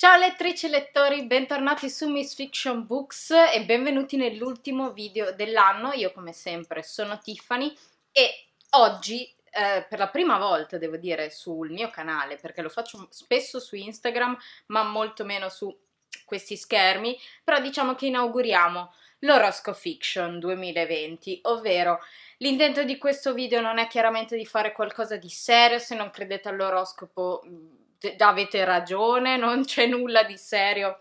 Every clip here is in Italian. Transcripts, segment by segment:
Ciao lettrici e lettori, bentornati su Miss Fiction Books e benvenuti nell'ultimo video dell'anno. Io come sempre sono Tiffany e oggi eh, per la prima volta devo dire sul mio canale perché lo faccio spesso su Instagram ma molto meno su questi schermi, però diciamo che inauguriamo l'Orosco Fiction 2020, ovvero l'intento di questo video non è chiaramente di fare qualcosa di serio, se non credete all'oroscopo mm, avete ragione, non c'è nulla di serio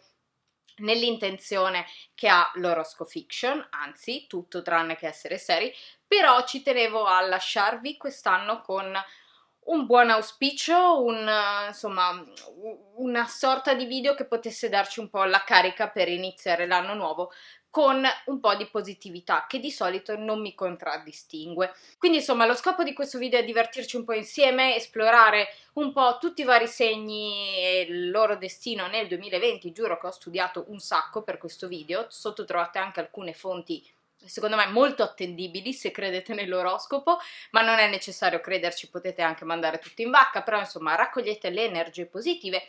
nell'intenzione che ha l'Orosco Fiction, anzi tutto tranne che essere seri, però ci tenevo a lasciarvi quest'anno con un buon auspicio, un, insomma, una sorta di video che potesse darci un po' la carica per iniziare l'anno nuovo con un po' di positività che di solito non mi contraddistingue. Quindi insomma lo scopo di questo video è divertirci un po' insieme, esplorare un po' tutti i vari segni e il loro destino nel 2020, giuro che ho studiato un sacco per questo video, sotto trovate anche alcune fonti secondo me molto attendibili se credete nell'oroscopo, ma non è necessario crederci, potete anche mandare tutto in vacca, però insomma raccogliete le energie positive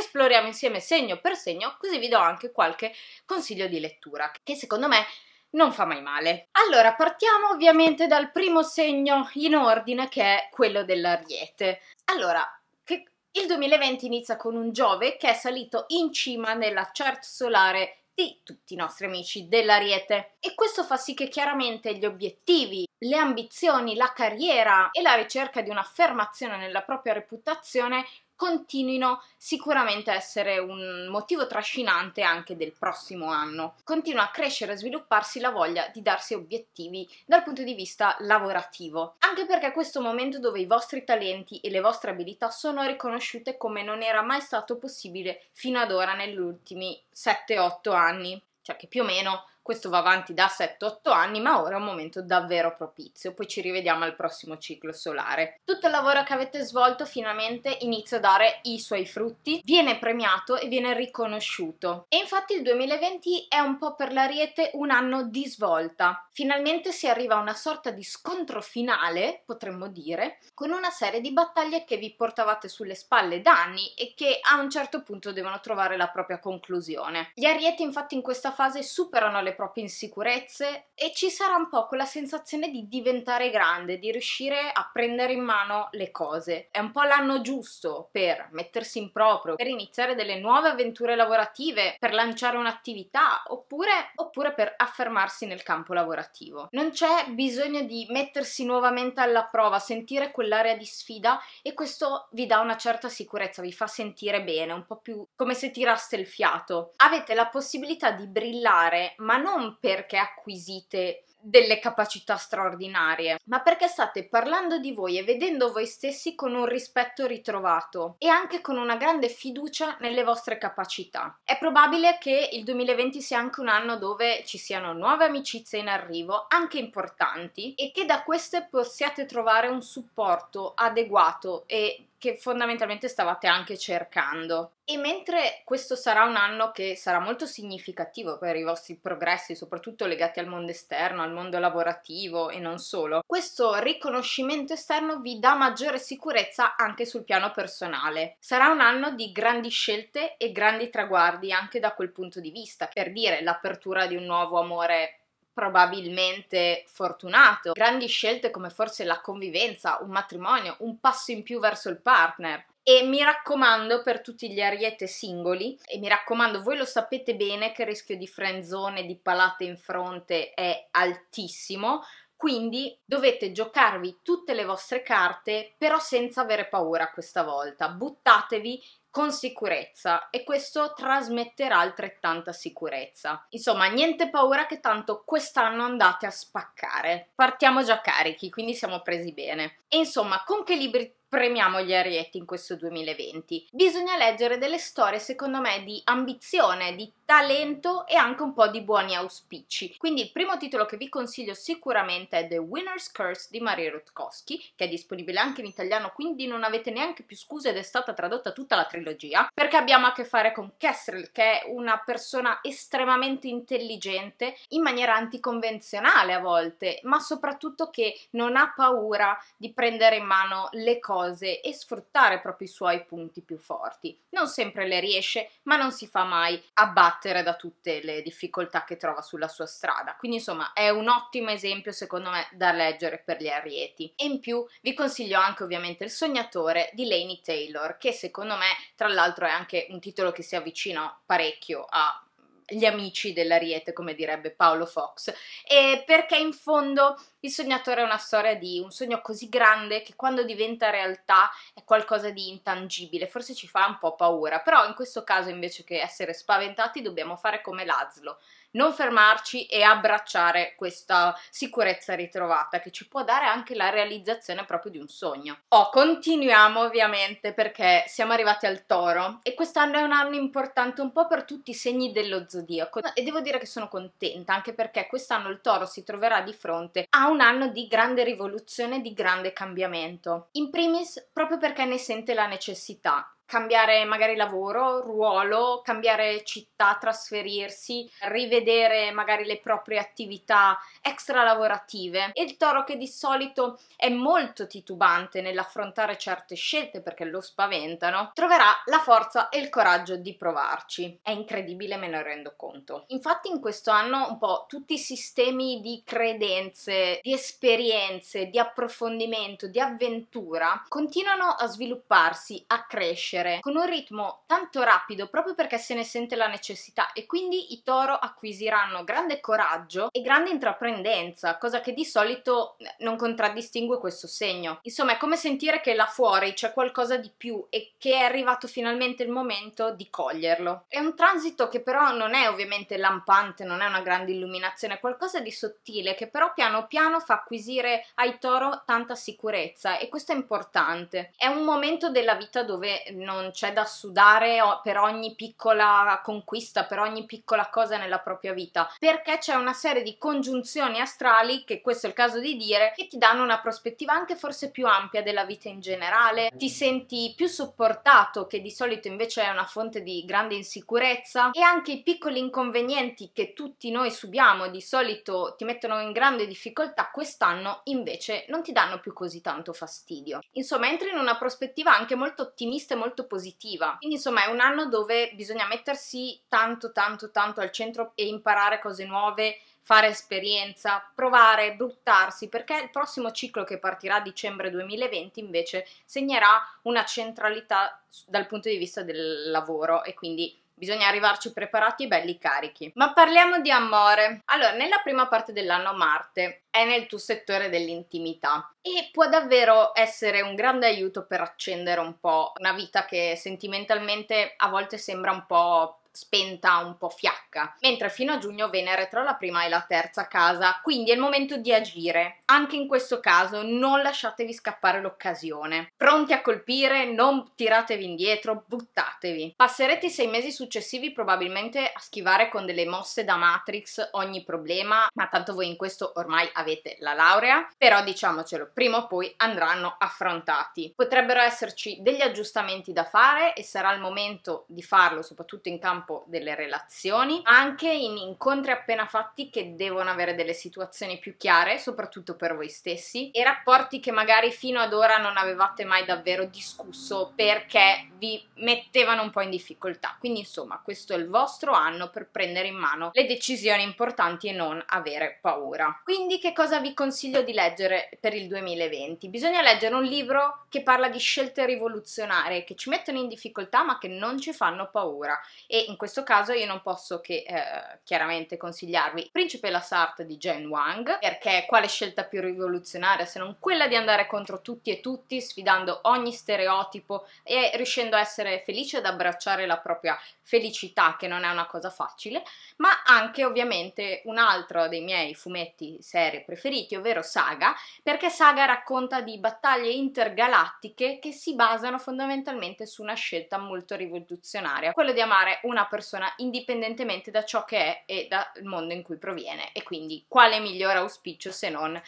esploriamo insieme segno per segno, così vi do anche qualche consiglio di lettura, che secondo me non fa mai male. Allora, partiamo ovviamente dal primo segno in ordine, che è quello dell'ariete. Allora, che... il 2020 inizia con un Giove che è salito in cima nella chart solare di tutti i nostri amici dell'Ariete. E questo fa sì che chiaramente gli obiettivi, le ambizioni, la carriera e la ricerca di un'affermazione nella propria reputazione continuino sicuramente a essere un motivo trascinante anche del prossimo anno. Continua a crescere e svilupparsi la voglia di darsi obiettivi dal punto di vista lavorativo, anche perché questo momento dove i vostri talenti e le vostre abilità sono riconosciute come non era mai stato possibile fino ad ora negli ultimi 7-8 anni, cioè che più o meno questo va avanti da 7-8 anni, ma ora è un momento davvero propizio, poi ci rivediamo al prossimo ciclo solare. Tutto il lavoro che avete svolto finalmente inizia a dare i suoi frutti, viene premiato e viene riconosciuto. E infatti il 2020 è un po' per l'Ariete un anno di svolta. Finalmente si arriva a una sorta di scontro finale, potremmo dire, con una serie di battaglie che vi portavate sulle spalle da anni e che a un certo punto devono trovare la propria conclusione. Gli Ariete infatti in questa fase superano le le proprie insicurezze e ci sarà un po' quella sensazione di diventare grande, di riuscire a prendere in mano le cose. È un po' l'anno giusto per mettersi in proprio, per iniziare delle nuove avventure lavorative, per lanciare un'attività oppure, oppure per affermarsi nel campo lavorativo. Non c'è bisogno di mettersi nuovamente alla prova, sentire quell'area di sfida e questo vi dà una certa sicurezza, vi fa sentire bene, un po' più come se tiraste il fiato. Avete la possibilità di brillare ma non perché acquisite delle capacità straordinarie, ma perché state parlando di voi e vedendo voi stessi con un rispetto ritrovato e anche con una grande fiducia nelle vostre capacità. È probabile che il 2020 sia anche un anno dove ci siano nuove amicizie in arrivo, anche importanti, e che da queste possiate trovare un supporto adeguato e che fondamentalmente stavate anche cercando. E mentre questo sarà un anno che sarà molto significativo per i vostri progressi, soprattutto legati al mondo esterno, al mondo lavorativo e non solo, questo riconoscimento esterno vi dà maggiore sicurezza anche sul piano personale. Sarà un anno di grandi scelte e grandi traguardi anche da quel punto di vista, per dire l'apertura di un nuovo amore probabilmente fortunato, grandi scelte come forse la convivenza, un matrimonio, un passo in più verso il partner. E mi raccomando per tutti gli ariete singoli, e mi raccomando, voi lo sapete bene che il rischio di frenzone, di palate in fronte è altissimo, quindi dovete giocarvi tutte le vostre carte, però senza avere paura questa volta. Buttatevi con sicurezza e questo trasmetterà altrettanta sicurezza. Insomma, niente paura che tanto quest'anno andate a spaccare. Partiamo già carichi, quindi siamo presi bene. E insomma, con che libri premiamo gli Arietti in questo 2020. Bisogna leggere delle storie, secondo me, di ambizione, di talento e anche un po' di buoni auspici. Quindi il primo titolo che vi consiglio sicuramente è The Winner's Curse di Maria Rutkowski, che è disponibile anche in italiano, quindi non avete neanche più scuse ed è stata tradotta tutta la trilogia, perché abbiamo a che fare con Kessel, che è una persona estremamente intelligente, in maniera anticonvenzionale a volte, ma soprattutto che non ha paura di prendere in mano le cose cose e sfruttare proprio i suoi punti più forti. Non sempre le riesce, ma non si fa mai abbattere da tutte le difficoltà che trova sulla sua strada. Quindi insomma è un ottimo esempio secondo me da leggere per gli arieti. E in più vi consiglio anche ovviamente Il sognatore di Laney Taylor, che secondo me tra l'altro è anche un titolo che si avvicina parecchio a gli amici dell'Ariete, come direbbe Paolo Fox, e perché in fondo il sognatore è una storia di un sogno così grande che quando diventa realtà è qualcosa di intangibile, forse ci fa un po' paura, però in questo caso invece che essere spaventati dobbiamo fare come Lazlo, non fermarci e abbracciare questa sicurezza ritrovata che ci può dare anche la realizzazione proprio di un sogno. Oh, continuiamo ovviamente perché siamo arrivati al toro e quest'anno è un anno importante un po' per tutti i segni dello zodiaco e devo dire che sono contenta anche perché quest'anno il toro si troverà di fronte a un anno di grande rivoluzione, di grande cambiamento. In primis proprio perché ne sente la necessità cambiare magari lavoro, ruolo, cambiare città, trasferirsi, rivedere magari le proprie attività extralavorative. E il toro che di solito è molto titubante nell'affrontare certe scelte perché lo spaventano, troverà la forza e il coraggio di provarci. È incredibile, me ne rendo conto. Infatti in questo anno un po' tutti i sistemi di credenze, di esperienze, di approfondimento, di avventura continuano a svilupparsi, a crescere crescere con un ritmo tanto rapido proprio perché se ne sente la necessità e quindi i toro acquisiranno grande coraggio e grande intraprendenza, cosa che di solito eh, non contraddistingue questo segno. Insomma, è come sentire che là fuori c'è qualcosa di più e che è arrivato finalmente il momento di coglierlo. È un transito che però non è ovviamente lampante, non è una grande illuminazione, è qualcosa di sottile che però piano piano fa acquisire ai toro tanta sicurezza e questo è importante. È un momento della vita dove mm, non c'è da sudare per ogni piccola conquista, per ogni piccola cosa nella propria vita, perché c'è una serie di congiunzioni astrali, che questo è il caso di dire, che ti danno una prospettiva anche forse più ampia della vita in generale, ti senti più supportato, che di solito invece è una fonte di grande insicurezza, e anche i piccoli inconvenienti che tutti noi subiamo di solito ti mettono in grande difficoltà, quest'anno invece non ti danno più così tanto fastidio. Insomma, entri in una prospettiva anche molto ottimista e molto molto positiva. Quindi insomma è un anno dove bisogna mettersi tanto tanto tanto al centro e imparare cose nuove, fare esperienza, provare, bruttarsi, perché il prossimo ciclo che partirà a dicembre 2020 invece segnerà una centralità dal punto di vista del lavoro e quindi bisogna arrivarci preparati e belli carichi. Ma parliamo di amore. Allora, nella prima parte dell'anno Marte è nel tuo settore dell'intimità e può davvero essere un grande aiuto per accendere un po' una vita che sentimentalmente a volte sembra un po' spenta, un po' fiacca, mentre fino a giugno Venere tra la prima e la terza casa, quindi è il momento di agire. Anche in questo caso non lasciatevi scappare l'occasione. Pronti a colpire, non tiratevi indietro, buttatevi. Passerete i sei mesi successivi probabilmente a schivare con delle mosse da Matrix ogni problema, ma tanto voi in questo ormai avete la laurea, però diciamocelo, prima o poi andranno affrontati. Potrebbero esserci degli aggiustamenti da fare e sarà il momento di farlo, soprattutto in campo campo delle relazioni, anche in incontri appena fatti che devono avere delle situazioni più chiare, soprattutto per voi stessi, e rapporti che magari fino ad ora non avevate mai davvero discusso perché vi mettevano un po' in difficoltà. Quindi insomma, questo è il vostro anno per prendere in mano le decisioni importanti e non avere paura. Quindi che cosa vi consiglio di leggere per il 2020? Bisogna leggere un libro che parla di scelte rivoluzionarie che ci mettono in difficoltà ma che non ci fanno paura e in questo caso io non posso che eh, chiaramente consigliarvi Principe la Lassart di Jen Wang, perché quale scelta più rivoluzionaria se non quella di andare contro tutti e tutti, sfidando ogni stereotipo e riuscendo a essere felice ad abbracciare la propria felicità, che non è una cosa facile, ma anche ovviamente un altro dei miei fumetti serie preferiti, ovvero Saga, perché Saga racconta di battaglie intergalattiche che si basano fondamentalmente su una scelta molto rivoluzionaria, quello di amare una una persona indipendentemente da ciò che è e dal mondo in cui proviene. E quindi quale miglior auspicio se non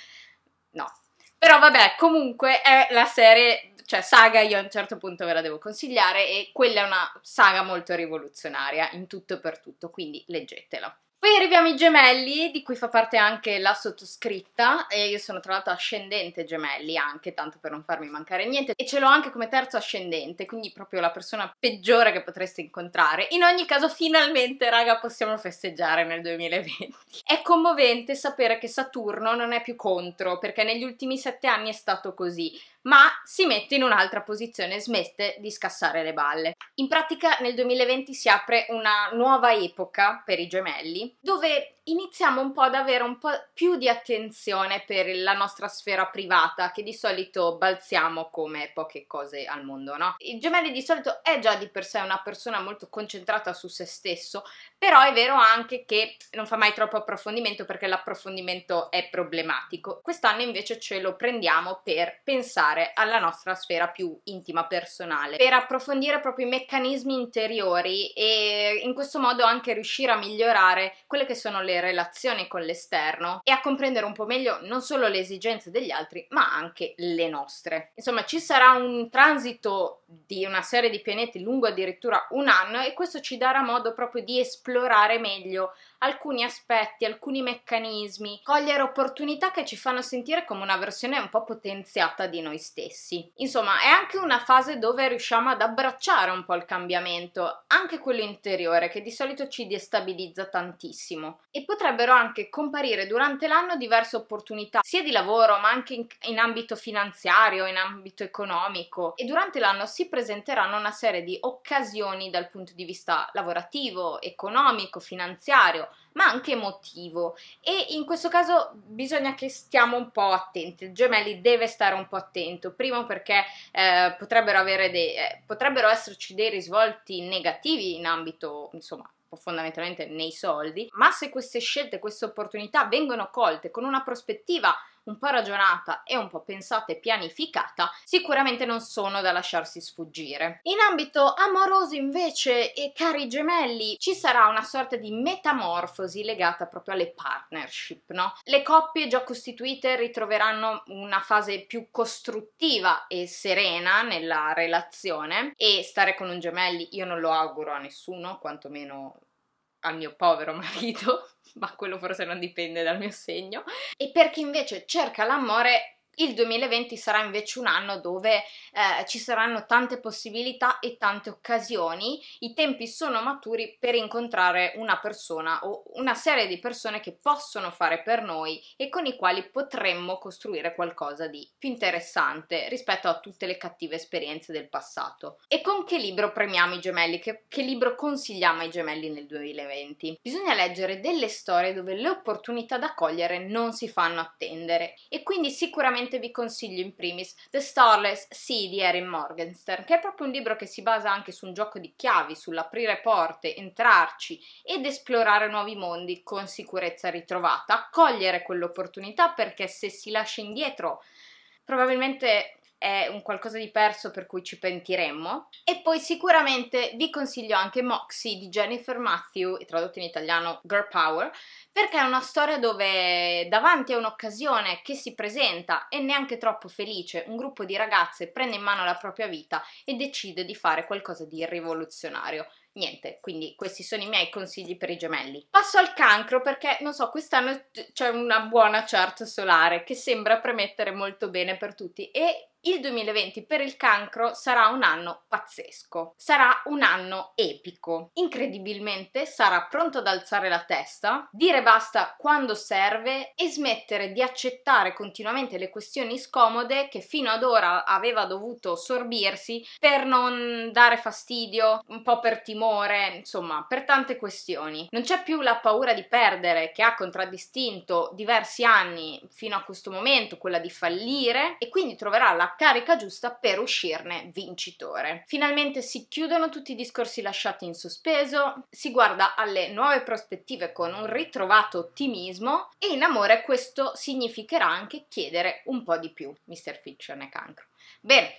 no. Però vabbè, comunque è la serie, cioè saga io a un certo punto ve la devo consigliare e quella è una saga molto rivoluzionaria in tutto e per tutto, quindi leggetela. Poi arriviamo ai gemelli, di cui fa parte anche la sottoscritta, e io sono tra l'altro ascendente gemelli anche, tanto per non farmi mancare niente, e ce l'ho anche come terzo ascendente, quindi proprio la persona peggiore che potreste incontrare. In ogni caso, finalmente, raga, possiamo festeggiare nel 2020. È commovente sapere che Saturno non è più contro, perché negli ultimi sette anni è stato così ma si mette in un'altra posizione, smette di scassare le balle. In pratica nel 2020 si apre una nuova epoca per i gemelli, dove iniziamo un po' ad avere un po' più di attenzione per la nostra sfera privata, che di solito balziamo come poche cose al mondo, no? Il gemelli di solito è già di per sé una persona molto concentrata su se stesso, però è vero anche che non fa mai troppo approfondimento perché l'approfondimento è problematico. Quest'anno invece ce lo prendiamo per pensare arrivare alla nostra sfera più intima personale per approfondire proprio i meccanismi interiori e in questo modo anche riuscire a migliorare quelle che sono le relazioni con l'esterno e a comprendere un po' meglio non solo le esigenze degli altri ma anche le nostre. Insomma ci sarà un transito di una serie di pianeti lungo addirittura un anno e questo ci darà modo proprio di esplorare meglio alcuni aspetti, alcuni meccanismi, cogliere opportunità che ci fanno sentire come una versione un po' potenziata di noi stessi. Insomma, è anche una fase dove riusciamo ad abbracciare un po' il cambiamento, anche quello interiore, che di solito ci destabilizza tantissimo. E potrebbero anche comparire durante l'anno diverse opportunità, sia di lavoro, ma anche in, in ambito finanziario, in ambito economico. E durante l'anno si presenteranno una serie di occasioni dal punto di vista lavorativo, economico, finanziario, ma anche emotivo e in questo caso bisogna che stiamo un po' attenti, il gemelli deve stare un po' attento, primo perché eh, potrebbero, dei, eh, potrebbero esserci dei risvolti negativi in ambito, insomma, fondamentalmente nei soldi, ma se queste scelte, queste opportunità vengono colte con una prospettiva un po' ragionata e un po' pensata e pianificata, sicuramente non sono da lasciarsi sfuggire. In ambito amoroso invece, e cari gemelli, ci sarà una sorta di metamorfosi legata proprio alle partnership, no? Le coppie già costituite ritroveranno una fase più costruttiva e serena nella relazione e stare con un gemelli io non lo auguro a nessuno, quantomeno al mio povero marito, ma quello forse non dipende dal mio segno, e per chi invece cerca l'amore il 2020 sarà invece un anno dove eh, ci saranno tante possibilità e tante occasioni, i tempi sono maturi per incontrare una persona o una serie di persone che possono fare per noi e con i quali potremmo costruire qualcosa di più interessante rispetto a tutte le cattive esperienze del passato. E con che libro premiamo i gemelli? Che, che libro consigliamo ai gemelli nel 2020? Bisogna leggere delle storie dove le opportunità da cogliere non si fanno attendere e quindi sicuramente sicuramente vi consiglio in primis The Starless Sea di Erin Morgenstern, che è proprio un libro che si basa anche su un gioco di chiavi, sull'aprire porte, entrarci ed esplorare nuovi mondi con sicurezza ritrovata, cogliere quell'opportunità perché se si lascia indietro probabilmente è un qualcosa di perso per cui ci pentiremmo. E poi sicuramente vi consiglio anche Moxie di Jennifer Matthew, tradotto in italiano Girl Power, perché è una storia dove davanti a un'occasione che si presenta e neanche troppo felice, un gruppo di ragazze prende in mano la propria vita e decide di fare qualcosa di rivoluzionario niente, quindi questi sono i miei consigli per i gemelli. Passo al cancro perché, non so, quest'anno c'è una buona chart solare che sembra premettere molto bene per tutti e il 2020 per il cancro sarà un anno pazzesco, sarà un anno epico. Incredibilmente sarà pronto ad alzare la testa, dire basta quando serve e smettere di accettare continuamente le questioni scomode che fino ad ora aveva dovuto sorbirsi per non dare fastidio, un po' per timore, insomma, per tante questioni. Non c'è più la paura di perdere che ha contraddistinto diversi anni fino a questo momento, quella di fallire e quindi troverà la la carica giusta per uscirne vincitore. Finalmente si chiudono tutti i discorsi lasciati in sospeso, si guarda alle nuove prospettive con un ritrovato ottimismo e in amore questo significherà anche chiedere un po' di più, Mr. Fiction e Cancro. Bene.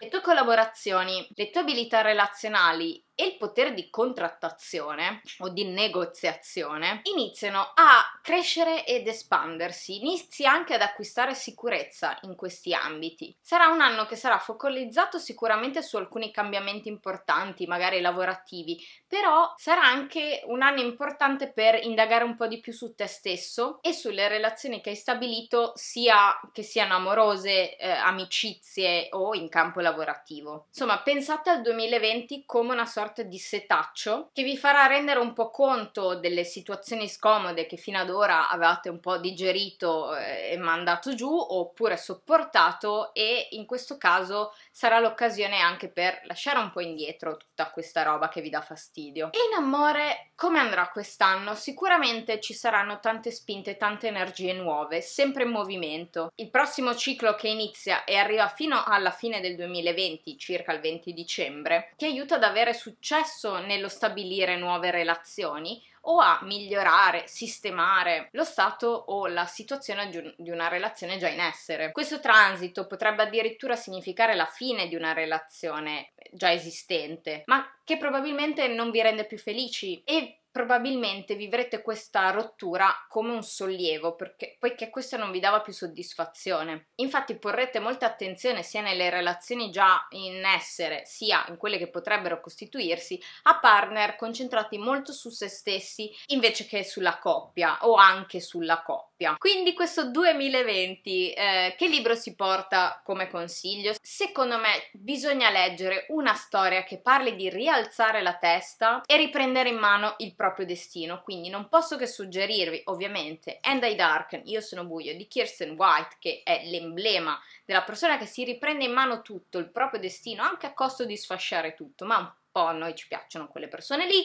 Le tue collaborazioni, le tue abilità relazionali e il potere di contrattazione o di negoziazione iniziano a crescere ed espandersi, inizi anche ad acquistare sicurezza in questi ambiti. Sarà un anno che sarà focalizzato sicuramente su alcuni cambiamenti importanti, magari lavorativi, però sarà anche un anno importante per indagare un po' di più su te stesso e sulle relazioni che hai stabilito, sia che siano amorose, eh, amicizie o in campo lavorativo. Insomma, pensate al 2020 come una sorta sorta di setaccio che vi farà rendere un po' conto delle situazioni scomode che fino ad ora avevate un po' digerito eh, e mandato giù oppure sopportato e in questo caso sarà l'occasione anche per lasciare un po' indietro tutta questa roba che vi dà fastidio. E in amore come andrà quest'anno? Sicuramente ci saranno tante spinte, tante energie nuove, sempre in movimento. Il prossimo ciclo che inizia e arriva fino alla fine del 2020, circa il 20 dicembre, ti aiuta ad avere successo successo nello stabilire nuove relazioni o a migliorare, sistemare lo stato o la situazione di una relazione già in essere. Questo transito potrebbe addirittura significare la fine di una relazione già esistente, ma che probabilmente non vi rende più felici e probabilmente vivrete questa rottura come un sollievo, perché, poiché questo non vi dava più soddisfazione. Infatti porrete molta attenzione sia nelle relazioni già in essere, sia in quelle che potrebbero costituirsi, a partner concentrati molto su se stessi invece che sulla coppia o anche sulla coppia. Quindi questo 2020, eh, che libro si porta come consiglio? Secondo me bisogna leggere una storia che parli di rialzare la testa e riprendere in mano il proprio destino, quindi non posso che suggerirvi ovviamente End I Dark, Io sono buio di Kirsten White che è l'emblema della persona che si riprende in mano tutto, il proprio destino, anche a costo di sfasciare tutto, ma un po' a noi ci piacciono quelle persone lì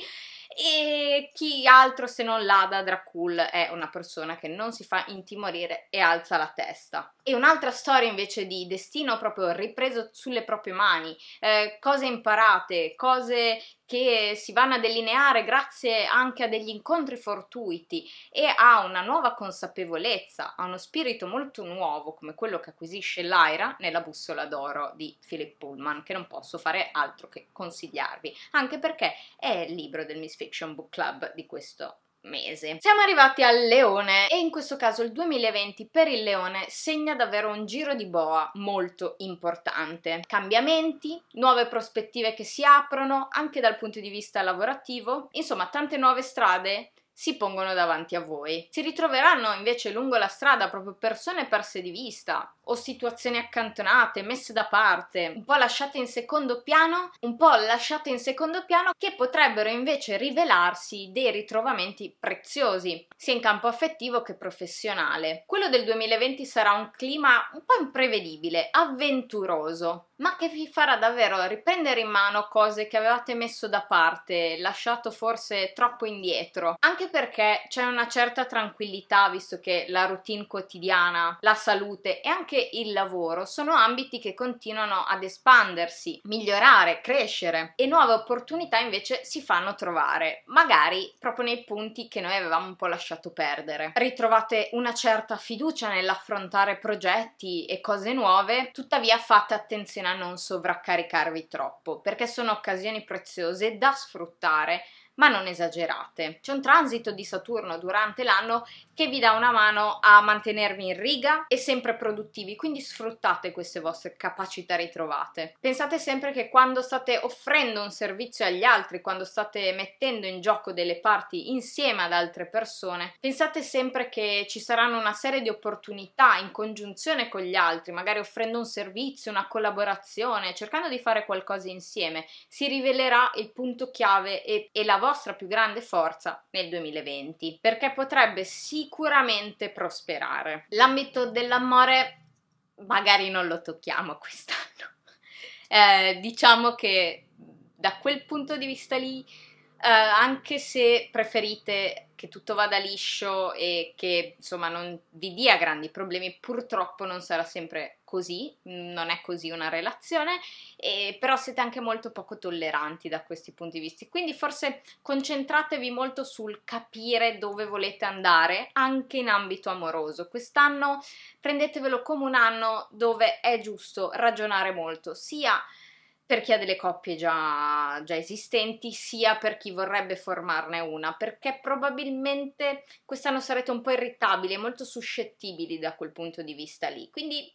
e chi altro se non l'Ada Dracul è una persona che non si fa intimorire e alza la testa. E un'altra storia invece di destino proprio ripreso sulle proprie mani, eh, cose imparate, cose che si vanno a delineare grazie anche a degli incontri fortuiti e a una nuova consapevolezza, a uno spirito molto nuovo come quello che acquisisce Lyra nella bussola d'oro di Philip Pullman, che non posso fare altro che consigliarvi, anche perché è il libro del Miss Fiction Book Club di questo mese. Siamo arrivati al leone e in questo caso il 2020 per il leone segna davvero un giro di boa molto importante. Cambiamenti, nuove prospettive che si aprono anche dal punto di vista lavorativo, insomma tante nuove strade si pongono davanti a voi. Si ritroveranno invece lungo la strada proprio persone perse di vista o situazioni accantonate, messe da parte, un po' lasciate in secondo piano, un po' lasciate in secondo piano che potrebbero invece rivelarsi dei ritrovamenti preziosi, sia in campo affettivo che professionale. Quello del 2020 sarà un clima un po' imprevedibile, avventuroso ma che vi farà davvero riprendere in mano cose che avevate messo da parte, lasciato forse troppo indietro, anche perché c'è una certa tranquillità visto che la routine quotidiana, la salute e anche il lavoro sono ambiti che continuano ad espandersi, migliorare, crescere e nuove opportunità invece si fanno trovare, magari proprio nei punti che noi avevamo un po' lasciato perdere. Ritrovate una certa fiducia nell'affrontare progetti e cose nuove, tuttavia fate attenzione a non sovraccaricarvi troppo, perché sono occasioni preziose da sfruttare ma non esagerate. C'è un transito di Saturno durante l'anno che vi dà una mano a mantenervi in riga e sempre produttivi, quindi sfruttate queste vostre capacità ritrovate. Pensate sempre che quando state offrendo un servizio agli altri, quando state mettendo in gioco delle parti insieme ad altre persone, pensate sempre che ci saranno una serie di opportunità in congiunzione con gli altri, magari offrendo un servizio, una collaborazione, cercando di fare qualcosa insieme, si rivelerà il punto chiave e, e la vostra più grande forza nel 2020, perché potrebbe sì sicuramente prosperare. L'ambito dell'amore magari non lo tocchiamo quest'anno. Eh, diciamo che da quel punto di vista lì, eh, anche se preferite che tutto vada liscio e che insomma non vi dia grandi problemi, purtroppo non sarà sempre così, mm, non è così una relazione, e, però siete anche molto poco tolleranti da questi punti di vista. Quindi forse concentratevi molto sul capire dove volete andare anche in ambito amoroso. Quest'anno prendetevelo come un anno dove è giusto ragionare molto, sia per chi ha delle coppie già, già, esistenti, sia per chi vorrebbe formarne una, perché probabilmente quest'anno sarete un po' irritabili e molto suscettibili da quel punto di vista lì. Quindi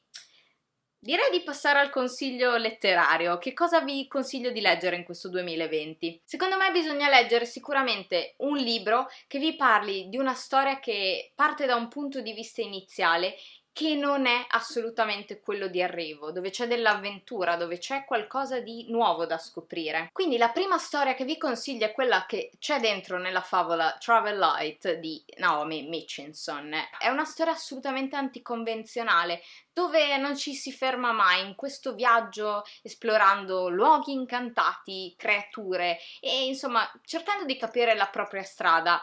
Direi di passare al consiglio letterario. Che cosa vi consiglio di leggere in questo 2020? Secondo me bisogna leggere sicuramente un libro che vi parli di una storia che parte da un punto di vista iniziale che non è assolutamente quello di arrivo, dove c'è dell'avventura, dove c'è qualcosa di nuovo da scoprire. Quindi la prima storia che vi consiglio è quella che c'è dentro nella favola Travel Light di Naomi Mitchinson. È una storia assolutamente anticonvenzionale, dove non ci si ferma mai in questo viaggio esplorando luoghi incantati, creature e insomma cercando di capire la propria strada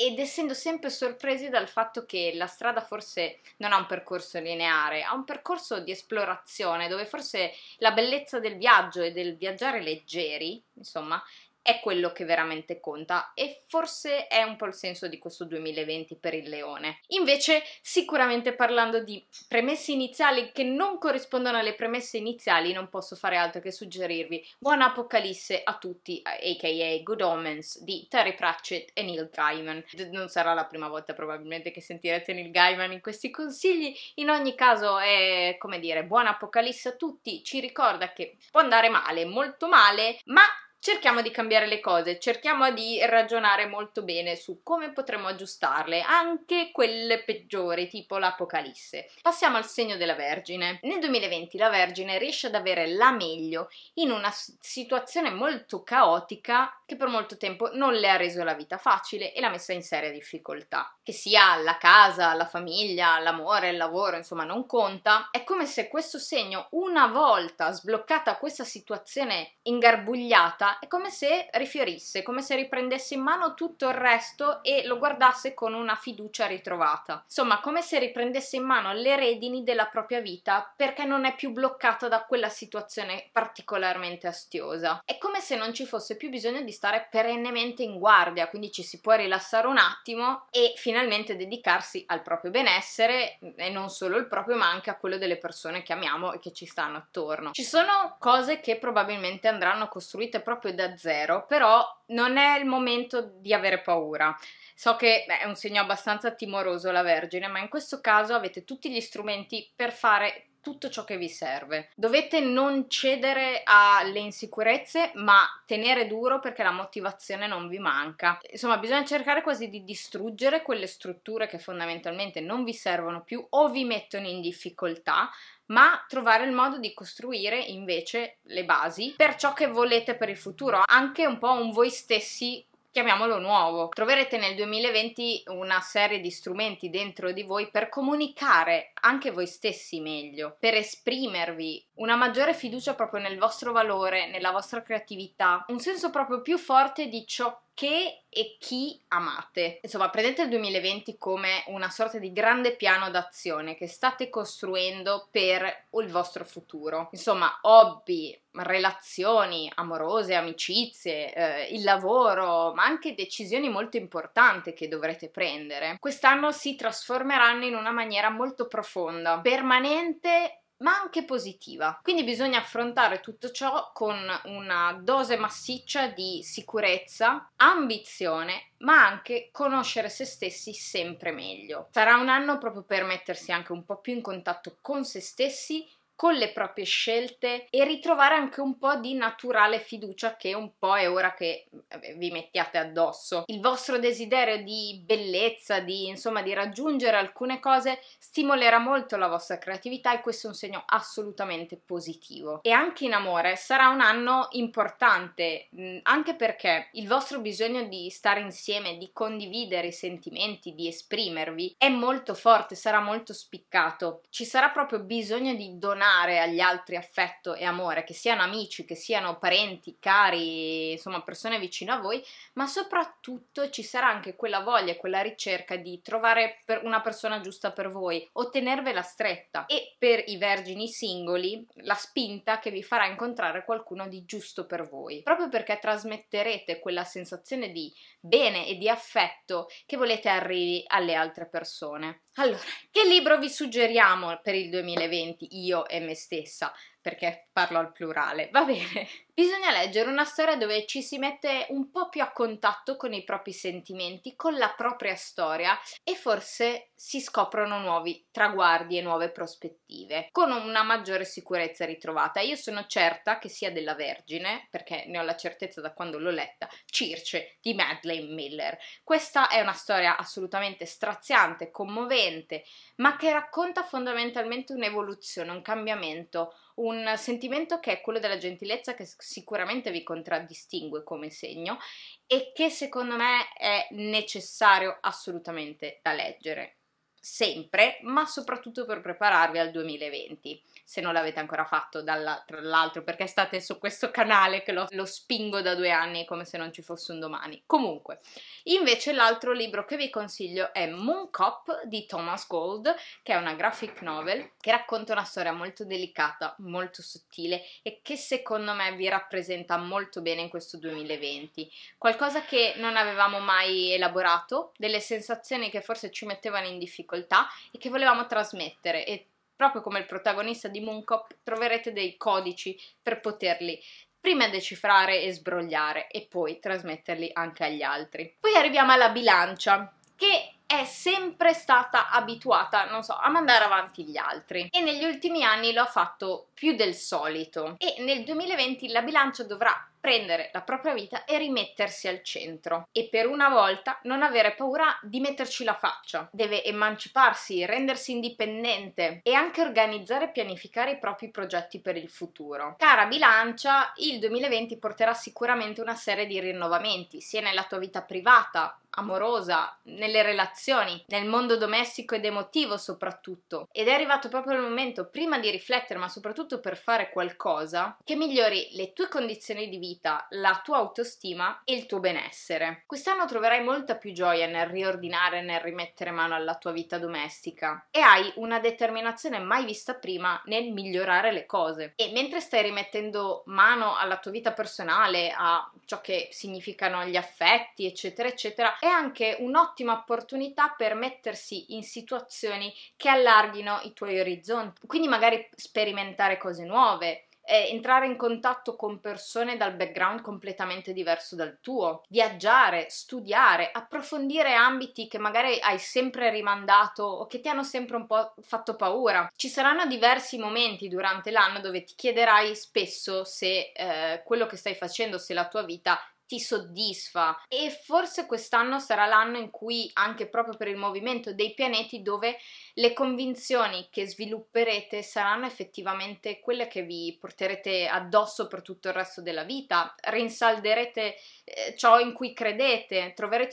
ed essendo sempre sorpresi dal fatto che la strada forse non ha un percorso lineare, ha un percorso di esplorazione dove forse la bellezza del viaggio e del viaggiare leggeri, insomma, è quello che veramente conta e forse è un po' il senso di questo 2020 per il leone. Invece sicuramente parlando di premesse iniziali che non corrispondono alle premesse iniziali non posso fare altro che suggerirvi Buona Apocalisse a tutti, aka Good Omens di Terry Pratchett e Neil Gaiman. Non sarà la prima volta probabilmente che sentirete Neil Gaiman in questi consigli, in ogni caso è come dire Buona Apocalisse a tutti, ci ricorda che può andare male, molto male, ma cerchiamo di cambiare le cose, cerchiamo di ragionare molto bene su come potremmo aggiustarle, anche quelle peggiori, tipo l'Apocalisse. Passiamo al segno della Vergine. Nel 2020 la Vergine riesce ad avere la meglio in una situazione molto caotica che per molto tempo non le ha reso la vita facile e l'ha messa in seria difficoltà. Che sia la casa, la famiglia, l'amore, il lavoro, insomma, non conta. È come se questo segno, una volta sbloccata questa situazione ingarbugliata, nulla, è come se rifiorisse, come se riprendesse in mano tutto il resto e lo guardasse con una fiducia ritrovata. Insomma, come se riprendesse in mano le redini della propria vita perché non è più bloccata da quella situazione particolarmente astiosa. È come se non ci fosse più bisogno di stare perennemente in guardia, quindi ci si può rilassare un attimo e finalmente dedicarsi al proprio benessere e non solo il proprio, ma anche a quello delle persone che amiamo e che ci stanno attorno. Ci sono cose che probabilmente andranno costruite proprio proprio da zero, però non è il momento di avere paura. So che beh, è un segno abbastanza timoroso la Vergine, ma in questo caso avete tutti gli strumenti per fare tutto ciò che vi serve. Dovete non cedere alle insicurezze, ma tenere duro perché la motivazione non vi manca. Insomma, bisogna cercare quasi di distruggere quelle strutture che fondamentalmente non vi servono più o vi mettono in difficoltà, ma trovare il modo di costruire invece le basi per ciò che volete per il futuro, anche un po' un voi stessi chiamiamolo nuovo. Troverete nel 2020 una serie di strumenti dentro di voi per comunicare anche voi stessi meglio, per esprimervi, una maggiore fiducia proprio nel vostro valore, nella vostra creatività, un senso proprio più forte di ciò che e chi amate. Insomma, prendete il 2020 come una sorta di grande piano d'azione che state costruendo per il vostro futuro. Insomma, hobby, relazioni amorose, amicizie, eh, il lavoro, ma anche decisioni molto importanti che dovrete prendere. Quest'anno si trasformeranno in una maniera molto profonda profonda, permanente ma anche positiva. Quindi bisogna affrontare tutto ciò con una dose massiccia di sicurezza, ambizione, ma anche conoscere se stessi sempre meglio. Sarà un anno proprio per mettersi anche un po' più in contatto con se stessi con le proprie scelte e ritrovare anche un po' di naturale fiducia che un po' è ora che eh, vi mettiate addosso. Il vostro desiderio di bellezza, di insomma di raggiungere alcune cose stimolerà molto la vostra creatività e questo è un segno assolutamente positivo. E anche in amore sarà un anno importante, mm, anche perché il vostro bisogno di stare insieme, di condividere i sentimenti, di esprimervi è molto forte, sarà molto spiccato. Ci sarà proprio bisogno di donare donare agli altri affetto e amore, che siano amici, che siano parenti, cari, insomma persone vicino a voi, ma soprattutto ci sarà anche quella voglia, quella ricerca di trovare per una persona giusta per voi, ottenervela stretta e per i vergini singoli la spinta che vi farà incontrare qualcuno di giusto per voi, proprio perché trasmetterete quella sensazione di bene e di affetto che volete arrivi alle altre persone. Allora, che libro vi suggeriamo per il 2020, io e me stessa? perché parlo al plurale, va bene. Bisogna leggere una storia dove ci si mette un po' più a contatto con i propri sentimenti, con la propria storia e forse si scoprono nuovi traguardi e nuove prospettive, con una maggiore sicurezza ritrovata. Io sono certa che sia della Vergine, perché ne ho la certezza da quando l'ho letta, Circe di Madeleine Miller. Questa è una storia assolutamente straziante, commovente, ma che racconta fondamentalmente un'evoluzione, un cambiamento, un sentimento che è quello della gentilezza che sicuramente vi contraddistingue come segno e che secondo me è necessario assolutamente da leggere sempre, ma soprattutto per prepararvi al 2020. Se non l'avete ancora fatto, dalla, tra l'altro, perché state su questo canale che lo, lo, spingo da due anni come se non ci fosse un domani. Comunque, invece l'altro libro che vi consiglio è Moon Cop di Thomas Gold, che è una graphic novel che racconta una storia molto delicata, molto sottile e che secondo me vi rappresenta molto bene in questo 2020. Qualcosa che non avevamo mai elaborato, delle sensazioni che forse ci mettevano in difficoltà difficoltà e che volevamo trasmettere e proprio come il protagonista di Mooncop troverete dei codici per poterli prima decifrare e sbrogliare e poi trasmetterli anche agli altri. Poi arriviamo alla bilancia che è sempre stata abituata, non so, a mandare avanti gli altri e negli ultimi anni lo ha fatto più del solito e nel 2020 la bilancia dovrà prendere la propria vita e rimettersi al centro e per una volta non avere paura di metterci la faccia. Deve emanciparsi, rendersi indipendente e anche organizzare e pianificare i propri progetti per il futuro. Cara bilancia, il 2020 porterà sicuramente una serie di rinnovamenti, sia nella tua vita privata amorosa, nelle relazioni, nel mondo domestico ed emotivo soprattutto. Ed è arrivato proprio il momento, prima di riflettere, ma soprattutto per fare qualcosa, che migliori le tue condizioni di vita, la tua autostima e il tuo benessere. Quest'anno troverai molta più gioia nel riordinare, nel rimettere mano alla tua vita domestica e hai una determinazione mai vista prima nel migliorare le cose. E mentre stai rimettendo mano alla tua vita personale, a ciò che significano gli affetti, eccetera, eccetera, è anche un'ottima opportunità per mettersi in situazioni che allarghino i tuoi orizzonti, quindi magari sperimentare cose nuove, entrare in contatto con persone dal background completamente diverso dal tuo, viaggiare, studiare, approfondire ambiti che magari hai sempre rimandato o che ti hanno sempre un po' fatto paura. Ci saranno diversi momenti durante l'anno dove ti chiederai spesso se eh, quello che stai facendo, se la tua vita ti soddisfa e forse quest'anno sarà l'anno in cui anche proprio per il movimento dei pianeti dove le convinzioni che svilupperete saranno effettivamente quelle che vi porterete addosso per tutto il resto della vita, rinsalderete eh, ciò in cui credete, troverete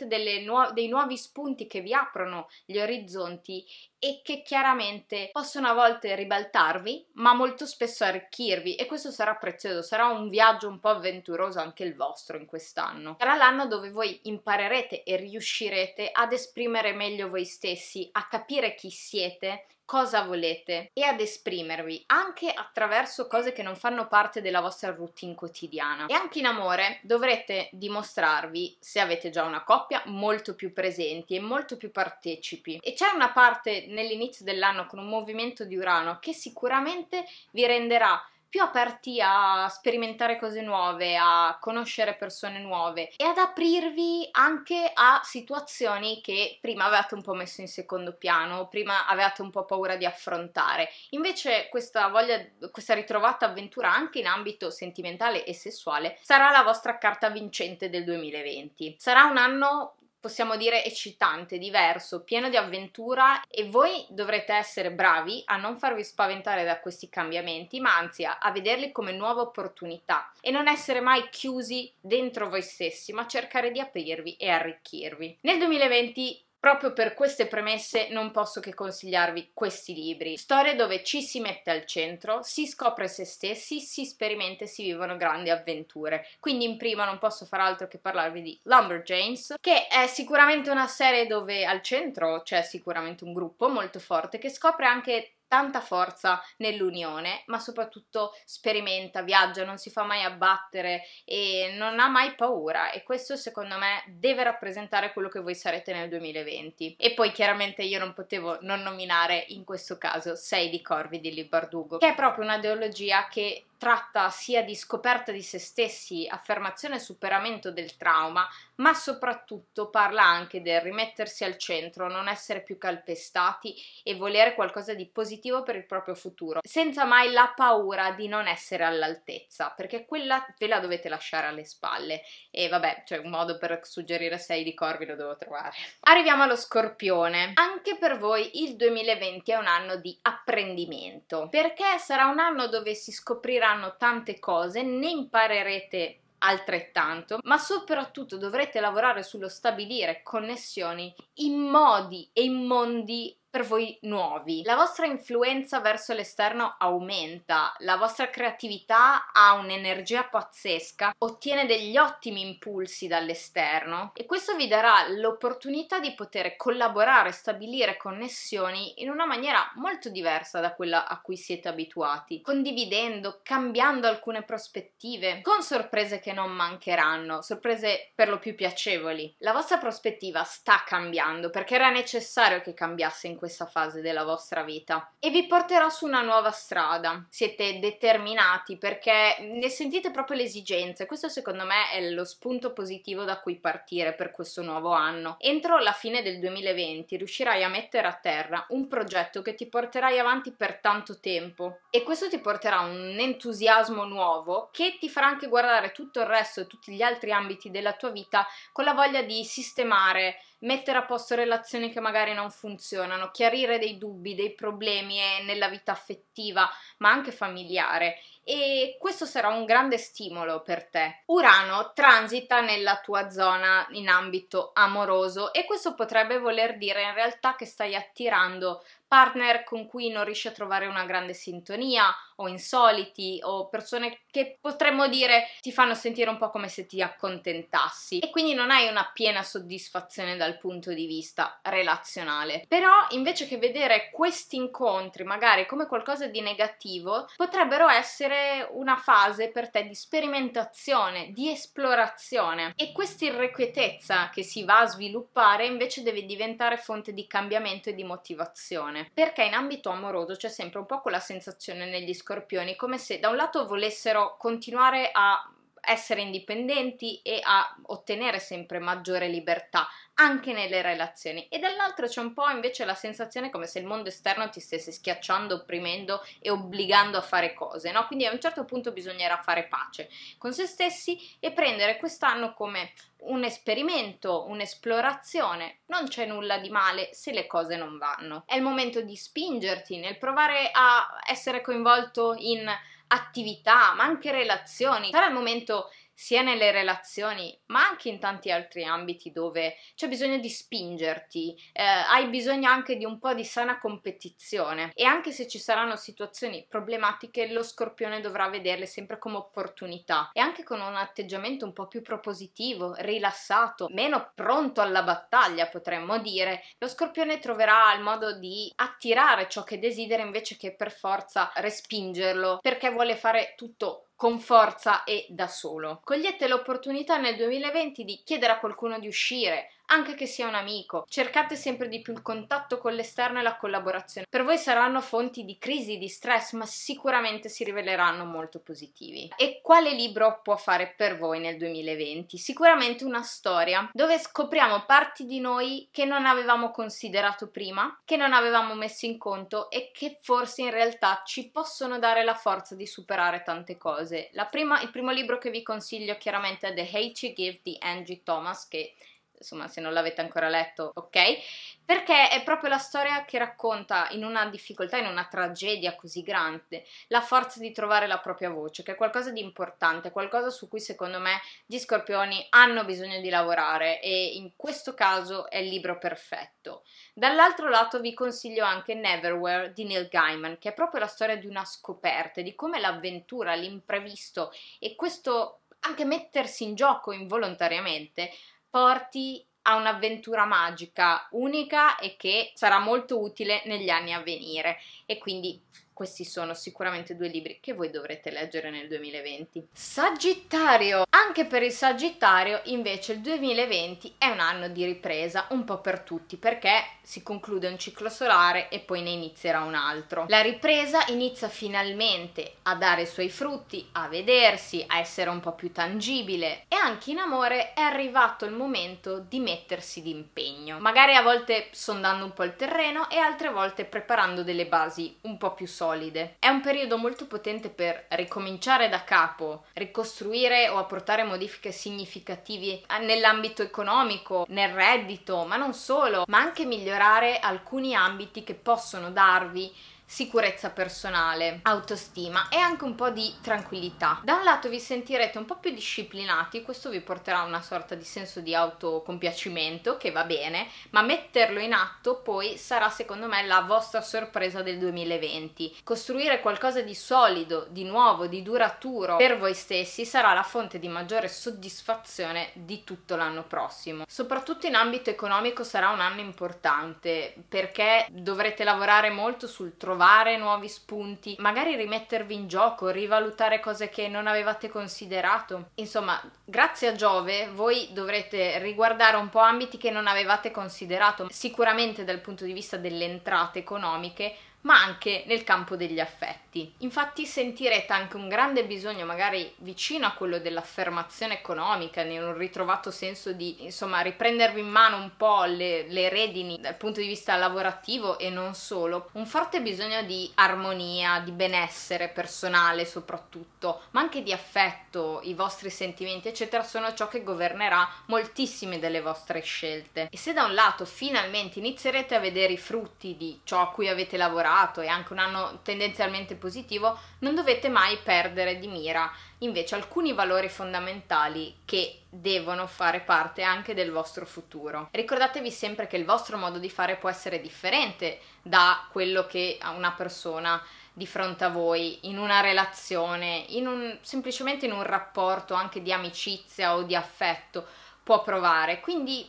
nuo- dei nuovi spunti che vi aprono gli orizzonti e che chiaramente possono a volte ribaltarvi, ma molto spesso arricchirvi e questo sarà prezioso, sarà un viaggio un po' avventuroso anche il vostro in quest'anno. Sarà l'anno dove voi imparerete e riuscirete ad esprimere meglio voi stessi, a capire chi siete cosa volete e ad esprimervi anche attraverso cose che non fanno parte della vostra routine quotidiana. E anche in amore dovrete dimostrarvi, se avete già una coppia, molto più presenti e molto più partecipi. E c'è una parte nell'inizio dell'anno con un movimento di Urano che sicuramente vi renderà più aperti a sperimentare cose nuove, a conoscere persone nuove e ad aprirvi anche a situazioni che prima avevate un po' messo in secondo piano, prima avevate un po' paura di affrontare. Invece questa voglia, questa ritrovata avventura anche in ambito sentimentale e sessuale sarà la vostra carta vincente del 2020. Sarà un anno possiamo dire eccitante, diverso, pieno di avventura e voi dovrete essere bravi a non farvi spaventare da questi cambiamenti, ma anzi a, a vederli come nuove opportunità e non essere mai chiusi dentro voi stessi, ma cercare di aprirvi e arricchirvi. Nel 2020 Proprio per queste premesse non posso che consigliarvi questi libri. Storie dove ci si mette al centro, si scopre se stessi, si sperimenta e si vivono grandi avventure. Quindi in prima non posso far altro che parlarvi di Lumberjanes, che è sicuramente una serie dove al centro c'è sicuramente un gruppo molto forte che scopre anche tanta forza nell'unione, ma soprattutto sperimenta, viaggia, non si fa mai abbattere e non ha mai paura e questo secondo me deve rappresentare quello che voi sarete nel 2020. E poi chiaramente io non potevo non nominare in questo caso Sei di Corvi di Libardugo, che è proprio una teologia che tratta sia di scoperta di se stessi, affermazione e superamento del trauma, ma soprattutto parla anche del rimettersi al centro, non essere più calpestati e volere qualcosa di positivo per il proprio futuro, senza mai la paura di non essere all'altezza, perché quella ve la dovete lasciare alle spalle. E vabbè, c'è cioè un modo per suggerire sei di corvi lo devo trovare. Arriviamo allo scorpione. Anche per voi il 2020 è un anno di apprendimento, perché sarà un anno dove si scoprirà impariranno tante cose, ne imparerete altrettanto, ma soprattutto dovrete lavorare sullo stabilire connessioni in modi e in mondi per voi nuovi. La vostra influenza verso l'esterno aumenta, la vostra creatività ha un'energia pazzesca, ottiene degli ottimi impulsi dall'esterno e questo vi darà l'opportunità di poter collaborare, stabilire connessioni in una maniera molto diversa da quella a cui siete abituati, condividendo, cambiando alcune prospettive, con sorprese che non mancheranno, sorprese per lo più piacevoli. La vostra prospettiva sta cambiando perché era necessario che cambiasse in questo questa fase della vostra vita e vi porterà su una nuova strada. Siete determinati perché ne sentite proprio le esigenze. Questo secondo me è lo spunto positivo da cui partire per questo nuovo anno. Entro la fine del 2020 riuscirai a mettere a terra un progetto che ti porterai avanti per tanto tempo e questo ti porterà un entusiasmo nuovo che ti farà anche guardare tutto il resto e tutti gli altri ambiti della tua vita con la voglia di sistemare mettere a posto relazioni che magari non funzionano, chiarire dei dubbi, dei problemi eh, nella vita affettiva, ma anche familiare e questo sarà un grande stimolo per te. Urano transita nella tua zona in ambito amoroso e questo potrebbe voler dire in realtà che stai attirando partner con cui non riesci a trovare una grande sintonia o insoliti o persone che potremmo dire ti fanno sentire un po' come se ti accontentassi e quindi non hai una piena soddisfazione dal punto di vista relazionale. Però invece che vedere questi incontri magari come qualcosa di negativo, potrebbero essere una fase per te di sperimentazione, di esplorazione e questa irrequietezza che si va a sviluppare invece deve diventare fonte di cambiamento e di motivazione perché in ambito amoroso c'è sempre un po' quella sensazione negli scontri scorpioni, come se da un lato volessero continuare a essere indipendenti e a ottenere sempre maggiore libertà anche nelle relazioni e dall'altro c'è un po' invece la sensazione come se il mondo esterno ti stesse schiacciando, opprimendo e obbligando a fare cose, no? Quindi a un certo punto bisognerà fare pace con se stessi e prendere quest'anno come un esperimento, un'esplorazione. Non c'è nulla di male se le cose non vanno. È il momento di spingerti nel provare a essere coinvolto in attività, ma anche relazioni. Sarà il momento sia nelle relazioni, ma anche in tanti altri ambiti dove c'è bisogno di spingerti, eh, hai bisogno anche di un po' di sana competizione e anche se ci saranno situazioni problematiche, lo scorpione dovrà vederle sempre come opportunità e anche con un atteggiamento un po' più propositivo, rilassato, meno pronto alla battaglia, potremmo dire, lo scorpione troverà il modo di attirare ciò che desidera invece che per forza respingerlo perché vuole fare tutto con forza e da solo. Cogliete l'opportunità nel 2020 di chiedere a qualcuno di uscire, anche che sia un amico. Cercate sempre di più il contatto con l'esterno e la collaborazione. Per voi saranno fonti di crisi, di stress, ma sicuramente si riveleranno molto positivi. E quale libro può fare per voi nel 2020? Sicuramente una storia dove scopriamo parti di noi che non avevamo considerato prima, che non avevamo messo in conto e che forse in realtà ci possono dare la forza di superare tante cose. Prima, il primo libro che vi consiglio chiaramente è The Hate You Give di Angie Thomas che insomma se non l'avete ancora letto, ok? Perché è proprio la storia che racconta in una difficoltà, in una tragedia così grande, la forza di trovare la propria voce, che è qualcosa di importante, qualcosa su cui secondo me gli scorpioni hanno bisogno di lavorare e in questo caso è il libro perfetto. Dall'altro lato vi consiglio anche Neverwhere di Neil Gaiman, che è proprio la storia di una scoperta, di come l'avventura, l'imprevisto e questo anche mettersi in gioco involontariamente porti a un'avventura magica, unica e che sarà molto utile negli anni a venire. E quindi questi sono sicuramente due libri che voi dovrete leggere nel 2020. Sagittario! Anche per il Sagittario invece il 2020 è un anno di ripresa un po' per tutti perché si conclude un ciclo solare e poi ne inizierà un altro. La ripresa inizia finalmente a dare i suoi frutti, a vedersi, a essere un po' più tangibile e anche in amore è arrivato il momento di mettersi d'impegno. Magari a volte sondando un po' il terreno e altre volte preparando delle basi un po' più solide solide. È un periodo molto potente per ricominciare da capo, ricostruire o apportare modifiche significative nell'ambito economico, nel reddito, ma non solo, ma anche migliorare alcuni ambiti che possono darvi sicurezza personale, autostima e anche un po' di tranquillità. Da un lato vi sentirete un po' più disciplinati, questo vi porterà a una sorta di senso di autocompiacimento che va bene, ma metterlo in atto poi sarà secondo me la vostra sorpresa del 2020. Costruire qualcosa di solido, di nuovo, di duraturo per voi stessi sarà la fonte di maggiore soddisfazione di tutto l'anno prossimo. Soprattutto in ambito economico sarà un anno importante perché dovrete lavorare molto sul trovare trovare nuovi spunti, magari rimettervi in gioco, rivalutare cose che non avevate considerato. Insomma, grazie a Giove voi dovrete riguardare un po' ambiti che non avevate considerato, sicuramente dal punto di vista delle entrate economiche, ma anche nel campo degli affetti. Infatti sentirete anche un grande bisogno, magari vicino a quello dell'affermazione economica, in un ritrovato senso di insomma riprendervi in mano un po' le, le redini dal punto di vista lavorativo e non solo, un forte bisogno di armonia, di benessere personale soprattutto, ma anche di affetto, i vostri sentimenti eccetera sono ciò che governerà moltissime delle vostre scelte. E se da un lato finalmente inizierete a vedere i frutti di ciò a cui avete lavorato, migliorato e anche un anno tendenzialmente positivo, non dovete mai perdere di mira invece alcuni valori fondamentali che devono fare parte anche del vostro futuro. Ricordatevi sempre che il vostro modo di fare può essere differente da quello che una persona di fronte a voi in una relazione, in un, semplicemente in un rapporto anche di amicizia o di affetto può provare. Quindi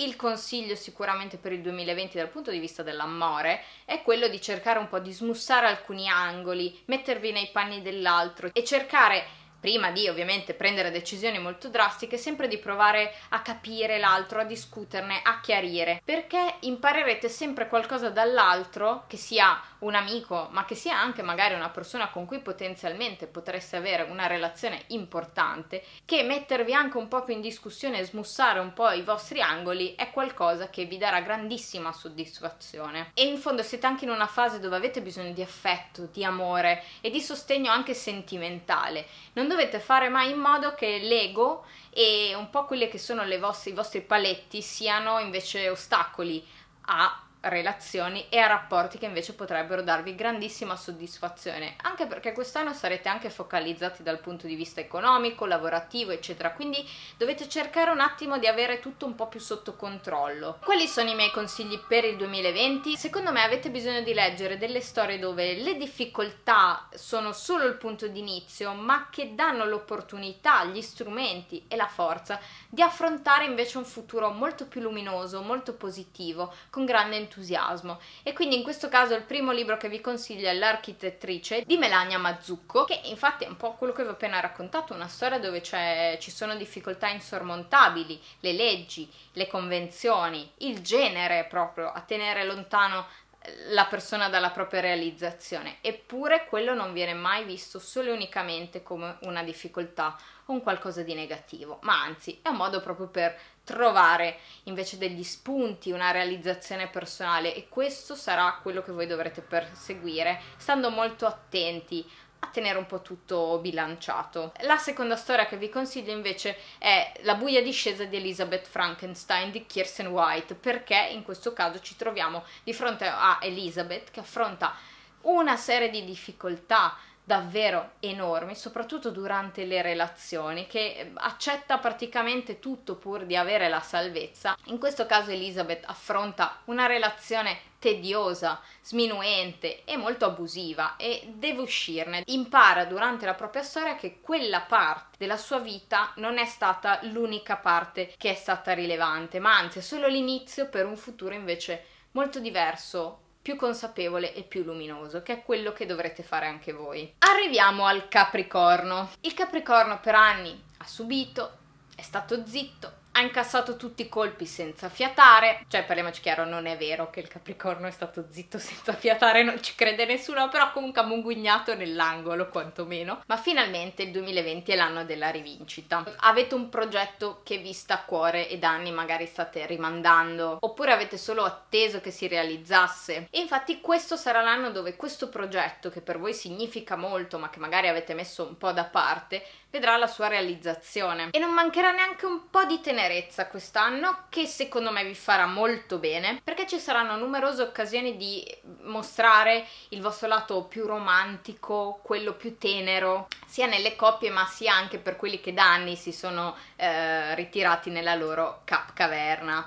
il consiglio sicuramente per il 2020 dal punto di vista dell'amore è quello di cercare un po' di smussare alcuni angoli, mettervi nei panni dell'altro e cercare prima di ovviamente prendere decisioni molto drastiche, sempre di provare a capire l'altro, a discuterne, a chiarire, perché imparerete sempre qualcosa dall'altro, che sia un amico, ma che sia anche magari una persona con cui potenzialmente potreste avere una relazione importante, che mettervi anche un po' più in discussione e smussare un po' i vostri angoli è qualcosa che vi darà grandissima soddisfazione. E in fondo siete anche in una fase dove avete bisogno di affetto, di amore e di sostegno anche sentimentale. Non dovete fare mai in modo che l'ego e un po' quelli che sono vostre, i vostri paletti siano invece ostacoli a relazioni e a rapporti che invece potrebbero darvi grandissima soddisfazione, anche perché quest'anno sarete anche focalizzati dal punto di vista economico, lavorativo, eccetera, quindi dovete cercare un attimo di avere tutto un po' più sotto controllo. Quali sono i miei consigli per il 2020? Secondo me avete bisogno di leggere delle storie dove le difficoltà sono solo il punto di inizio, ma che danno l'opportunità, gli strumenti e la forza di affrontare invece un futuro molto più luminoso, molto positivo, con grande entusiasmo entusiasmo e quindi in questo caso il primo libro che vi consiglio è L'architettrice di Melania Mazzucco che infatti è un po' quello che vi ho appena raccontato, una storia dove ci sono difficoltà insormontabili, le leggi, le convenzioni, il genere proprio, a tenere lontano eh, la persona dalla propria realizzazione, eppure quello non viene mai visto solo e unicamente come una difficoltà un qualcosa di negativo, ma anzi è un modo proprio per trovare invece degli spunti, una realizzazione personale e questo sarà quello che voi dovrete perseguire, stando molto attenti a tenere un po' tutto bilanciato. La seconda storia che vi consiglio invece è La buia discesa di Elizabeth Frankenstein di Kirsten White, perché in questo caso ci troviamo di fronte a Elizabeth che affronta una serie di difficoltà davvero enormi, soprattutto durante le relazioni, che ehm, accetta praticamente tutto pur di avere la salvezza. In questo caso Elizabeth affronta una relazione tediosa, sminuente e molto abusiva e deve uscirne. Impara durante la propria storia che quella parte della sua vita non è stata l'unica parte che è stata rilevante, ma anzi è solo l'inizio per un futuro invece molto diverso più consapevole e più luminoso, che è quello che dovrete fare anche voi. Arriviamo al Capricorno. Il Capricorno per anni ha subito, è stato zitto, ha incassato tutti i colpi senza fiatare, cioè parliamoci chiaro, non è vero che il Capricorno è stato zitto senza fiatare, non ci crede nessuno, però comunque ha munguignato nell'angolo quantomeno, ma finalmente il 2020 è l'anno della rivincita. Avete un progetto che vi sta a cuore e da anni magari state rimandando, oppure avete solo atteso che si realizzasse. E infatti questo sarà l'anno dove questo progetto, che per voi significa molto, ma che magari avete messo un po' da parte, vedrà la sua realizzazione. E non mancherà neanche un po' di tenerezza quest'anno, che secondo me vi farà molto bene, perché ci saranno numerose occasioni di mostrare il vostro lato più romantico, quello più tenero, sia nelle coppie ma sia anche per quelli che da anni si sono eh, ritirati nella loro cap caverna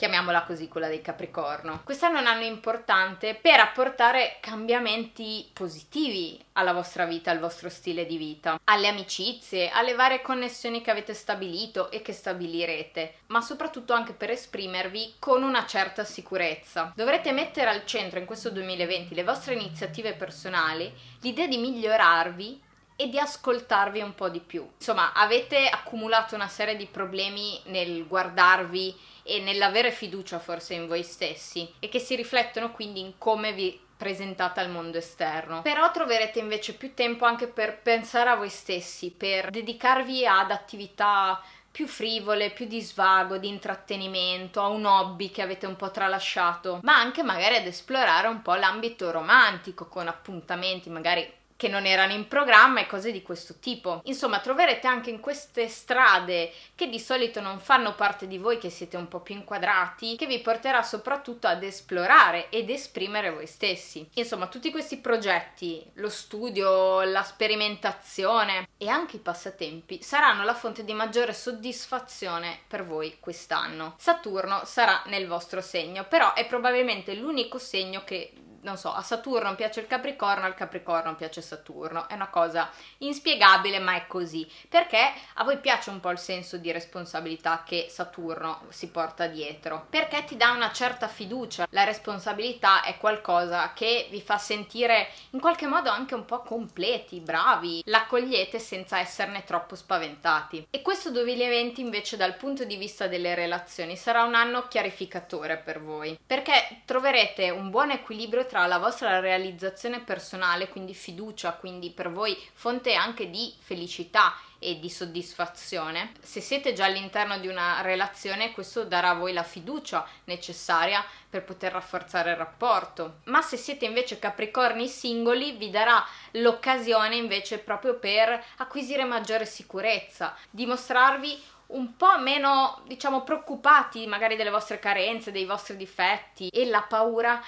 chiamiamola così, quella del Capricorno. Quest'anno è un anno importante per apportare cambiamenti positivi alla vostra vita, al vostro stile di vita, alle amicizie, alle varie connessioni che avete stabilito e che stabilirete, ma soprattutto anche per esprimervi con una certa sicurezza. Dovrete mettere al centro in questo 2020 le vostre iniziative personali, l'idea di migliorarvi e di ascoltarvi un po' di più. Insomma, avete accumulato una serie di problemi nel guardarvi e nell'avere fiducia forse in voi stessi e che si riflettono quindi in come vi presentata al mondo esterno. Però troverete invece più tempo anche per pensare a voi stessi, per dedicarvi ad attività più frivole, più di svago, di intrattenimento, a un hobby che avete un po' tralasciato, ma anche magari ad esplorare un po' l'ambito romantico con appuntamenti magari che non erano in programma e cose di questo tipo. Insomma, troverete anche in queste strade che di solito non fanno parte di voi, che siete un po' più inquadrati, che vi porterà soprattutto ad esplorare ed esprimere voi stessi. Insomma, tutti questi progetti, lo studio, la sperimentazione e anche i passatempi saranno la fonte di maggiore soddisfazione per voi quest'anno. Saturno sarà nel vostro segno, però è probabilmente l'unico segno che non so, a Saturno piace il Capricorno, al Capricorno piace Saturno. È una cosa inspiegabile, ma è così. Perché a voi piace un po' il senso di responsabilità che Saturno si porta dietro? Perché ti dà una certa fiducia. La responsabilità è qualcosa che vi fa sentire in qualche modo anche un po' completi, bravi. L'accogliete senza esserne troppo spaventati. E questo 2020 invece dal punto di vista delle relazioni sarà un anno chiarificatore per voi. Perché troverete un buon equilibrio tra la vostra realizzazione personale, quindi fiducia, quindi per voi fonte anche di felicità e di soddisfazione. Se siete già all'interno di una relazione, questo darà a voi la fiducia necessaria per poter rafforzare il rapporto. Ma se siete invece capricorni singoli, vi darà l'occasione invece proprio per acquisire maggiore sicurezza, dimostrarvi un po' meno, diciamo, preoccupati magari delle vostre carenze, dei vostri difetti e la paura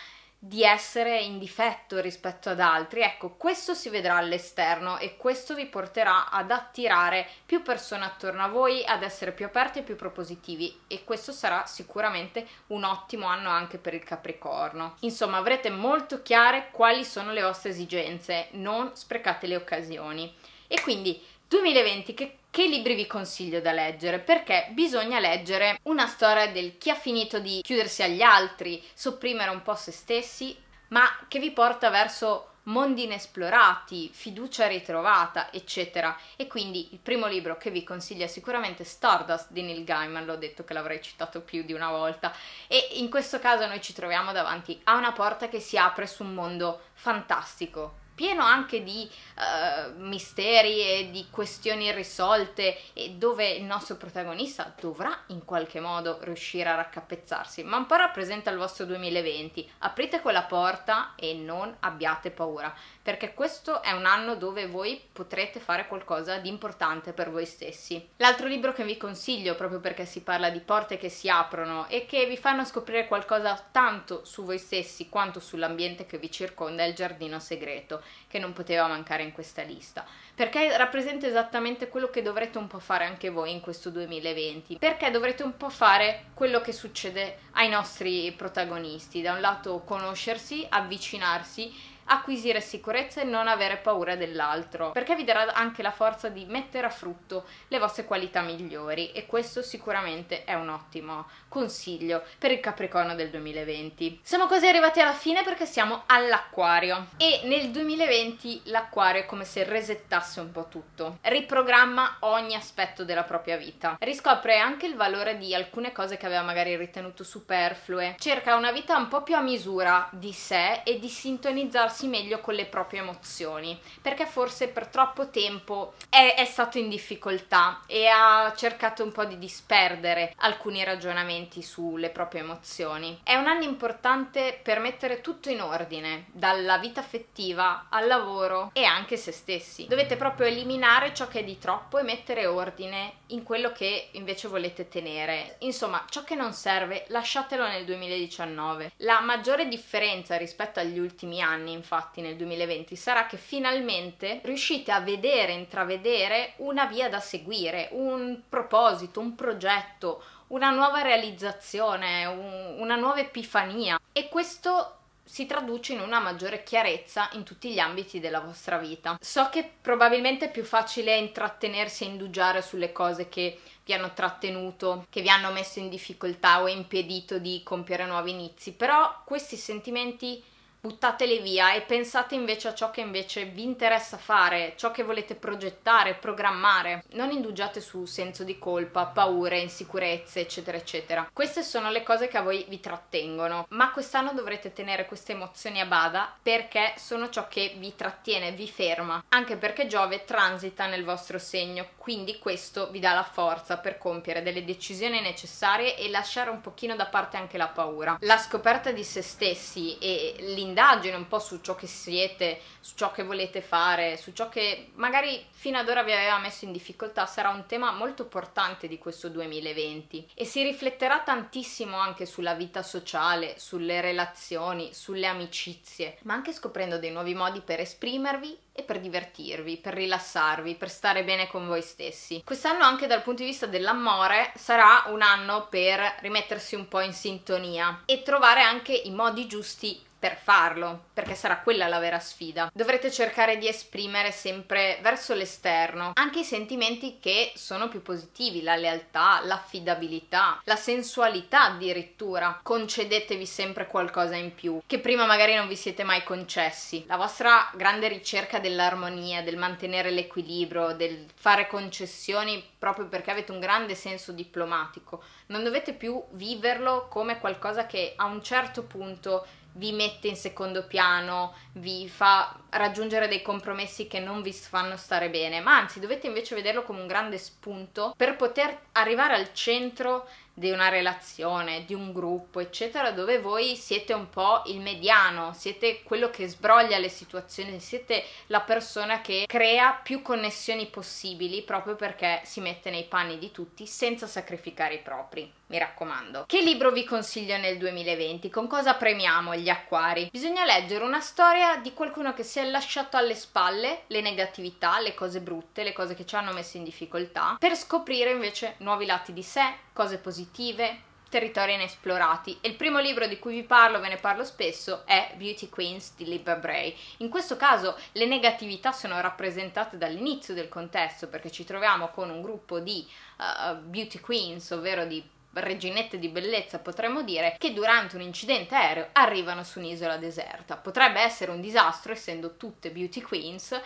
di essere in difetto rispetto ad altri. Ecco, questo si vedrà all'esterno e questo vi porterà ad attirare più persone attorno a voi, ad essere più aperti e più propositivi e questo sarà sicuramente un ottimo anno anche per il Capricorno. Insomma, avrete molto chiare quali sono le vostre esigenze, non sprecate le occasioni. E quindi 2020 che, che, libri vi consiglio da leggere? Perché bisogna leggere una storia del chi ha finito di chiudersi agli altri, sopprimere un po' se stessi, ma che vi porta verso mondi inesplorati, fiducia ritrovata, eccetera. E quindi il primo libro che vi consiglio è sicuramente Stardust di Neil Gaiman, l'ho detto che l'avrei citato più di una volta, e in questo caso noi ci troviamo davanti a una porta che si apre su un mondo fantastico, pieno anche di uh, misteri e di questioni irrisolte e dove il nostro protagonista dovrà in qualche modo riuscire a raccapezzarsi. Ma un po' rappresenta il vostro 2020, aprite quella porta e non abbiate paura perché questo è un anno dove voi potrete fare qualcosa di importante per voi stessi. L'altro libro che vi consiglio, proprio perché si parla di porte che si aprono e che vi fanno scoprire qualcosa tanto su voi stessi quanto sull'ambiente che vi circonda, è Il giardino segreto, che non poteva mancare in questa lista, perché rappresenta esattamente quello che dovrete un po' fare anche voi in questo 2020, perché dovrete un po' fare quello che succede ai nostri protagonisti, da un lato conoscersi, avvicinarsi, acquisire sicurezza e non avere paura dell'altro, perché vi darà anche la forza di mettere a frutto le vostre qualità migliori e questo sicuramente è un ottimo consiglio per il Capricorno del 2020. Siamo quasi arrivati alla fine perché siamo all'Acquario e nel 2020 l'Acquario è come se resettasse un po' tutto, riprogramma ogni aspetto della propria vita, riscopre anche il valore di alcune cose che aveva magari ritenuto superflue, cerca una vita un po' più a misura di sé e di sintonizzarsi rapportarsi meglio con le proprie emozioni, perché forse per troppo tempo è, è stato in difficoltà e ha cercato un po' di disperdere alcuni ragionamenti sulle proprie emozioni. È un anno importante per mettere tutto in ordine, dalla vita affettiva al lavoro e anche se stessi. Dovete proprio eliminare ciò che è di troppo e mettere ordine in quello che invece volete tenere. Insomma, ciò che non serve lasciatelo nel 2019. La maggiore differenza rispetto agli ultimi anni infatti nel 2020 sarà che finalmente riuscite a vedere, intravedere una via da seguire, un proposito, un progetto, una nuova realizzazione, un, una nuova epifania e questo si traduce in una maggiore chiarezza in tutti gli ambiti della vostra vita. So che probabilmente è più facile intrattenersi e indugiare sulle cose che vi hanno trattenuto, che vi hanno messo in difficoltà o impedito di compiere nuovi inizi, però questi sentimenti buttatele via e pensate invece a ciò che invece vi interessa fare, ciò che volete progettare, programmare. Non indugiate su senso di colpa, paure, insicurezze, eccetera, eccetera. Queste sono le cose che a voi vi trattengono, ma quest'anno dovrete tenere queste emozioni a bada perché sono ciò che vi trattiene, vi ferma, anche perché Giove transita nel vostro segno, quindi questo vi dà la forza per compiere delle decisioni necessarie e lasciare un pochino da parte anche la paura. La scoperta di se stessi e l'indipendenza un'indagine un po' su ciò che siete, su ciò che volete fare, su ciò che magari fino ad ora vi aveva messo in difficoltà, sarà un tema molto importante di questo 2020 e si rifletterà tantissimo anche sulla vita sociale, sulle relazioni, sulle amicizie, ma anche scoprendo dei nuovi modi per esprimervi e per divertirvi, per rilassarvi, per stare bene con voi stessi. Quest'anno anche dal punto di vista dell'amore sarà un anno per rimettersi un po' in sintonia e trovare anche i modi giusti per farlo, perché sarà quella la vera sfida. Dovrete cercare di esprimere sempre verso l'esterno anche i sentimenti che sono più positivi, la lealtà, l'affidabilità, la sensualità addirittura. Concedetevi sempre qualcosa in più che prima magari non vi siete mai concessi. La vostra grande ricerca dell'armonia, del mantenere l'equilibrio, del fare concessioni proprio perché avete un grande senso diplomatico. Non dovete più viverlo come qualcosa che a un certo punto vi mette in secondo piano, vi fa raggiungere dei compromessi che non vi fanno stare bene, ma anzi dovete invece vederlo come un grande spunto per poter arrivare al centro di una relazione, di un gruppo, eccetera, dove voi siete un po' il mediano, siete quello che sbroglia le situazioni, siete la persona che crea più connessioni possibili proprio perché si mette nei panni di tutti senza sacrificare i propri mi raccomando. Che libro vi consiglio nel 2020? Con cosa premiamo gli acquari? Bisogna leggere una storia di qualcuno che si è lasciato alle spalle le negatività, le cose brutte, le cose che ci hanno messo in difficoltà, per scoprire invece nuovi lati di sé, cose positive, territori inesplorati e il primo libro di cui vi parlo, ve ne parlo spesso, è Beauty Queens di Libra Bray. In questo caso le negatività sono rappresentate dall'inizio del contesto perché ci troviamo con un gruppo di uh, beauty queens, ovvero di reginette di bellezza potremmo dire, che durante un incidente aereo arrivano su un'isola deserta. Potrebbe essere un disastro essendo tutte beauty queens,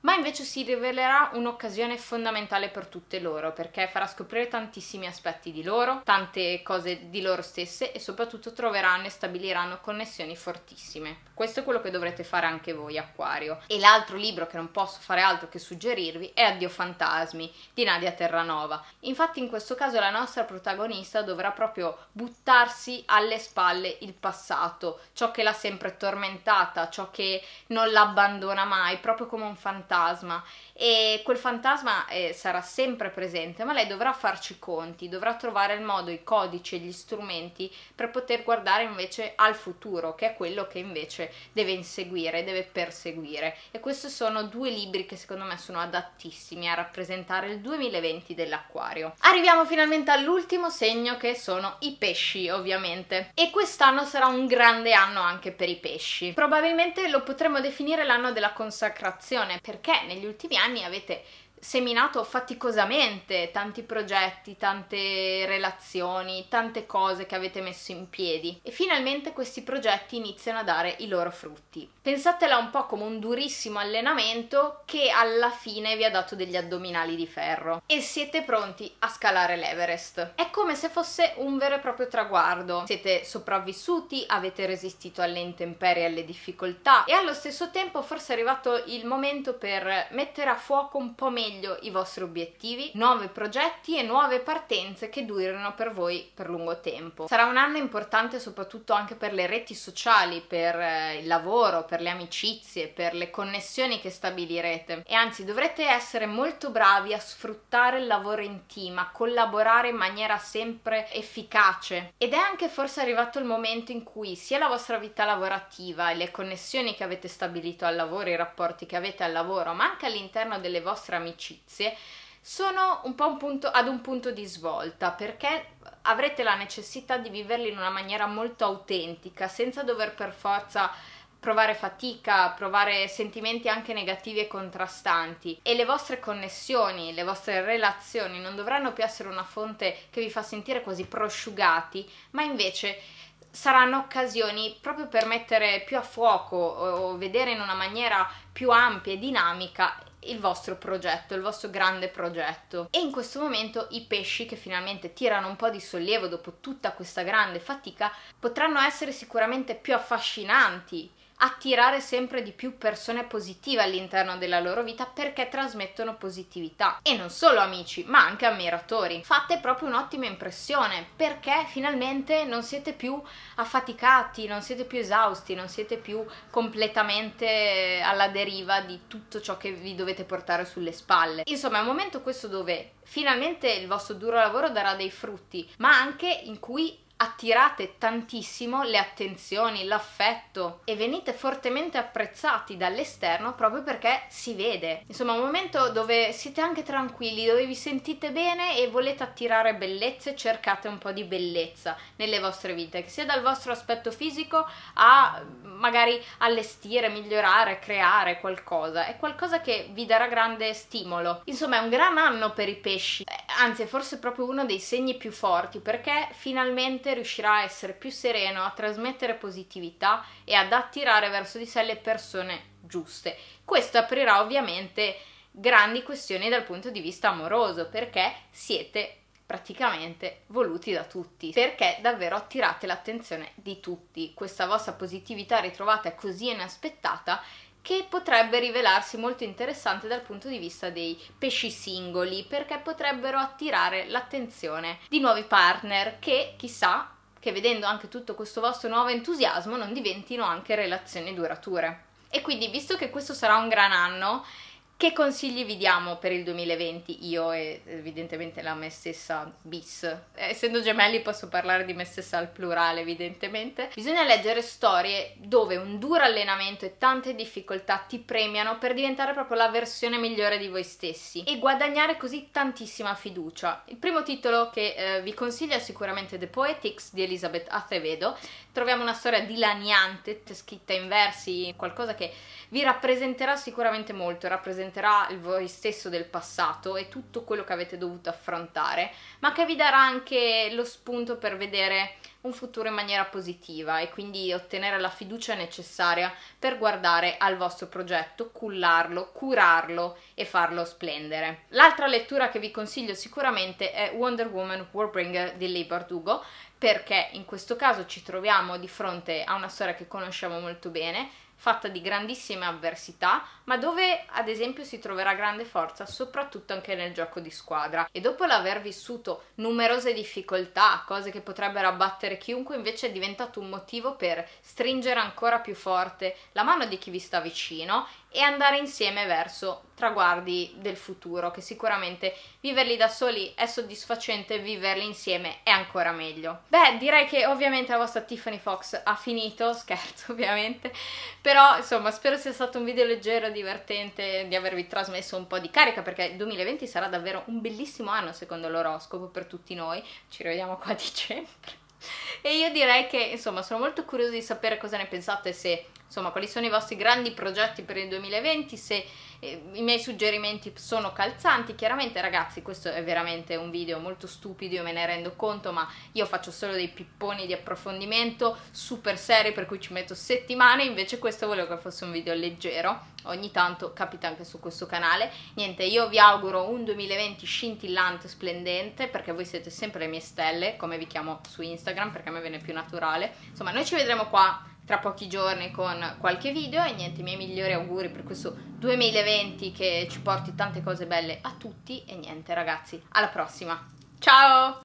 ma invece si rivelerà un'occasione fondamentale per tutte loro perché farà scoprire tantissimi aspetti di loro, tante cose di loro stesse e soprattutto troveranno e stabiliranno connessioni fortissime. Questo è quello che dovrete fare anche voi, Aquario. E l'altro libro che non posso fare altro che suggerirvi è Addio Fantasmi di Nadia Terranova. Infatti in questo caso la nostra protagonista dovrà proprio buttarsi alle spalle il passato, ciò che l'ha sempre tormentata, ciò che non l'abbandona mai, proprio come un fantasma fantasma e quel fantasma eh, sarà sempre presente, ma lei dovrà farci i conti, dovrà trovare il modo, i codici, e gli strumenti per poter guardare invece al futuro, che è quello che invece deve inseguire, deve perseguire. E questi sono due libri che secondo me sono adattissimi a rappresentare il 2020 dell'acquario. Arriviamo finalmente all'ultimo segno che sono i pesci, ovviamente. E quest'anno sarà un grande anno anche per i pesci. Probabilmente lo potremmo definire l'anno della consacrazione, perché negli ultimi anni anni avete seminato faticosamente tanti progetti, tante relazioni, tante cose che avete messo in piedi e finalmente questi progetti iniziano a dare i loro frutti. Pensatela un po' come un durissimo allenamento che alla fine vi ha dato degli addominali di ferro e siete pronti a scalare l'Everest. È come se fosse un vero e proprio traguardo. Siete sopravvissuti, avete resistito alle intemperie e alle difficoltà e allo stesso tempo forse è arrivato il momento per mettere a fuoco un po' meno meglio i vostri obiettivi, nuovi progetti e nuove partenze che durino per voi per lungo tempo. Sarà un anno importante soprattutto anche per le reti sociali, per eh, il lavoro, per le amicizie, per le connessioni che stabilirete e anzi dovrete essere molto bravi a sfruttare il lavoro in team, a collaborare in maniera sempre efficace ed è anche forse arrivato il momento in cui sia la vostra vita lavorativa e le connessioni che avete stabilito al lavoro, i rapporti che avete al lavoro, ma anche all'interno delle vostre amicizie amicizie, sono un po' un punto, ad un punto di svolta perché avrete la necessità di viverli in una maniera molto autentica, senza dover per forza provare fatica, provare sentimenti anche negativi e contrastanti e le vostre connessioni, le vostre relazioni non dovranno più essere una fonte che vi fa sentire quasi prosciugati, ma invece saranno occasioni proprio per mettere più a fuoco o vedere in una maniera più ampia e dinamica il vostro progetto, il vostro grande progetto. E in questo momento i pesci che finalmente tirano un po' di sollievo dopo tutta questa grande fatica potranno essere sicuramente più affascinanti attirare sempre di più persone positive all'interno della loro vita perché trasmettono positività. E non solo amici, ma anche ammiratori. Fate proprio un'ottima impressione perché finalmente non siete più affaticati, non siete più esausti, non siete più completamente alla deriva di tutto ciò che vi dovete portare sulle spalle. Insomma, è un momento questo dove finalmente il vostro duro lavoro darà dei frutti, ma anche in cui attirate tantissimo le attenzioni, l'affetto e venite fortemente apprezzati dall'esterno proprio perché si vede. Insomma, un momento dove siete anche tranquilli, dove vi sentite bene e volete attirare bellezze, cercate un po' di bellezza nelle vostre vite, che sia dal vostro aspetto fisico a magari allestire, migliorare, creare qualcosa. È qualcosa che vi darà grande stimolo. Insomma, è un gran anno per i pesci, eh, anzi, è forse proprio uno dei segni più forti perché finalmente gente riuscirà a essere più sereno, a trasmettere positività e ad attirare verso di sé le persone giuste. Questo aprirà ovviamente grandi questioni dal punto di vista amoroso perché siete praticamente voluti da tutti perché davvero attirate l'attenzione di tutti questa vostra positività ritrovata è così inaspettata che potrebbe rivelarsi molto interessante dal punto di vista dei pesci singoli perché potrebbero attirare l'attenzione di nuovi partner che chissà che vedendo anche tutto questo vostro nuovo entusiasmo non diventino anche relazioni durature. E quindi, visto che questo sarà un gran anno che consigli vi diamo per il 2020? Io e evidentemente la me stessa bis. Essendo gemelli posso parlare di me stessa al plurale evidentemente. Bisogna leggere storie dove un duro allenamento e tante difficoltà ti premiano per diventare proprio la versione migliore di voi stessi e guadagnare così tantissima fiducia. Il primo titolo che eh, vi consiglio è sicuramente The Poetics di Elizabeth Acevedo. Troviamo una storia dilaniante, scritta in versi, qualcosa che vi rappresenterà sicuramente molto, rappresenterà il voi stesso del passato e tutto quello che avete dovuto affrontare, ma che vi darà anche lo spunto per vedere un futuro in maniera positiva e quindi ottenere la fiducia necessaria per guardare al vostro progetto, cullarlo, curarlo e farlo splendere. L'altra lettura che vi consiglio sicuramente è Wonder Woman Warbringer di Leigh Bardugo perché in questo caso ci troviamo di fronte a una storia che conosciamo molto bene fatta di grandissime avversità, ma dove ad esempio si troverà grande forza soprattutto anche nel gioco di squadra. E dopo l'aver vissuto numerose difficoltà, cose che potrebbero abbattere chiunque, invece è diventato un motivo per stringere ancora più forte la mano di chi vi sta vicino e andare insieme verso traguardi del futuro, che sicuramente viverli da soli è soddisfacente, viverli insieme è ancora meglio. Beh, direi che ovviamente la vostra Tiffany Fox ha finito, scherzo ovviamente, però insomma spero sia stato un video leggero, divertente, di avervi trasmesso un po' di carica, perché il 2020 sarà davvero un bellissimo anno secondo l'oroscopo per tutti noi, ci rivediamo qua a dicembre. E io direi che, insomma, sono molto curiosa di sapere cosa ne pensate se insomma quali sono i vostri grandi progetti per il 2020, se eh, i miei suggerimenti sono calzanti, chiaramente ragazzi questo è veramente un video molto stupido, io me ne rendo conto, ma io faccio solo dei pipponi di approfondimento super seri per cui ci metto settimane, invece questo volevo che fosse un video leggero, ogni tanto capita anche su questo canale, niente io vi auguro un 2020 scintillante, splendente, perché voi siete sempre le mie stelle, come vi chiamo su Instagram perché a me viene più naturale, insomma noi ci vedremo qua tra pochi giorni con qualche video e niente, i miei migliori auguri per questo 2020 che ci porti tante cose belle a tutti e niente ragazzi, alla prossima, ciao!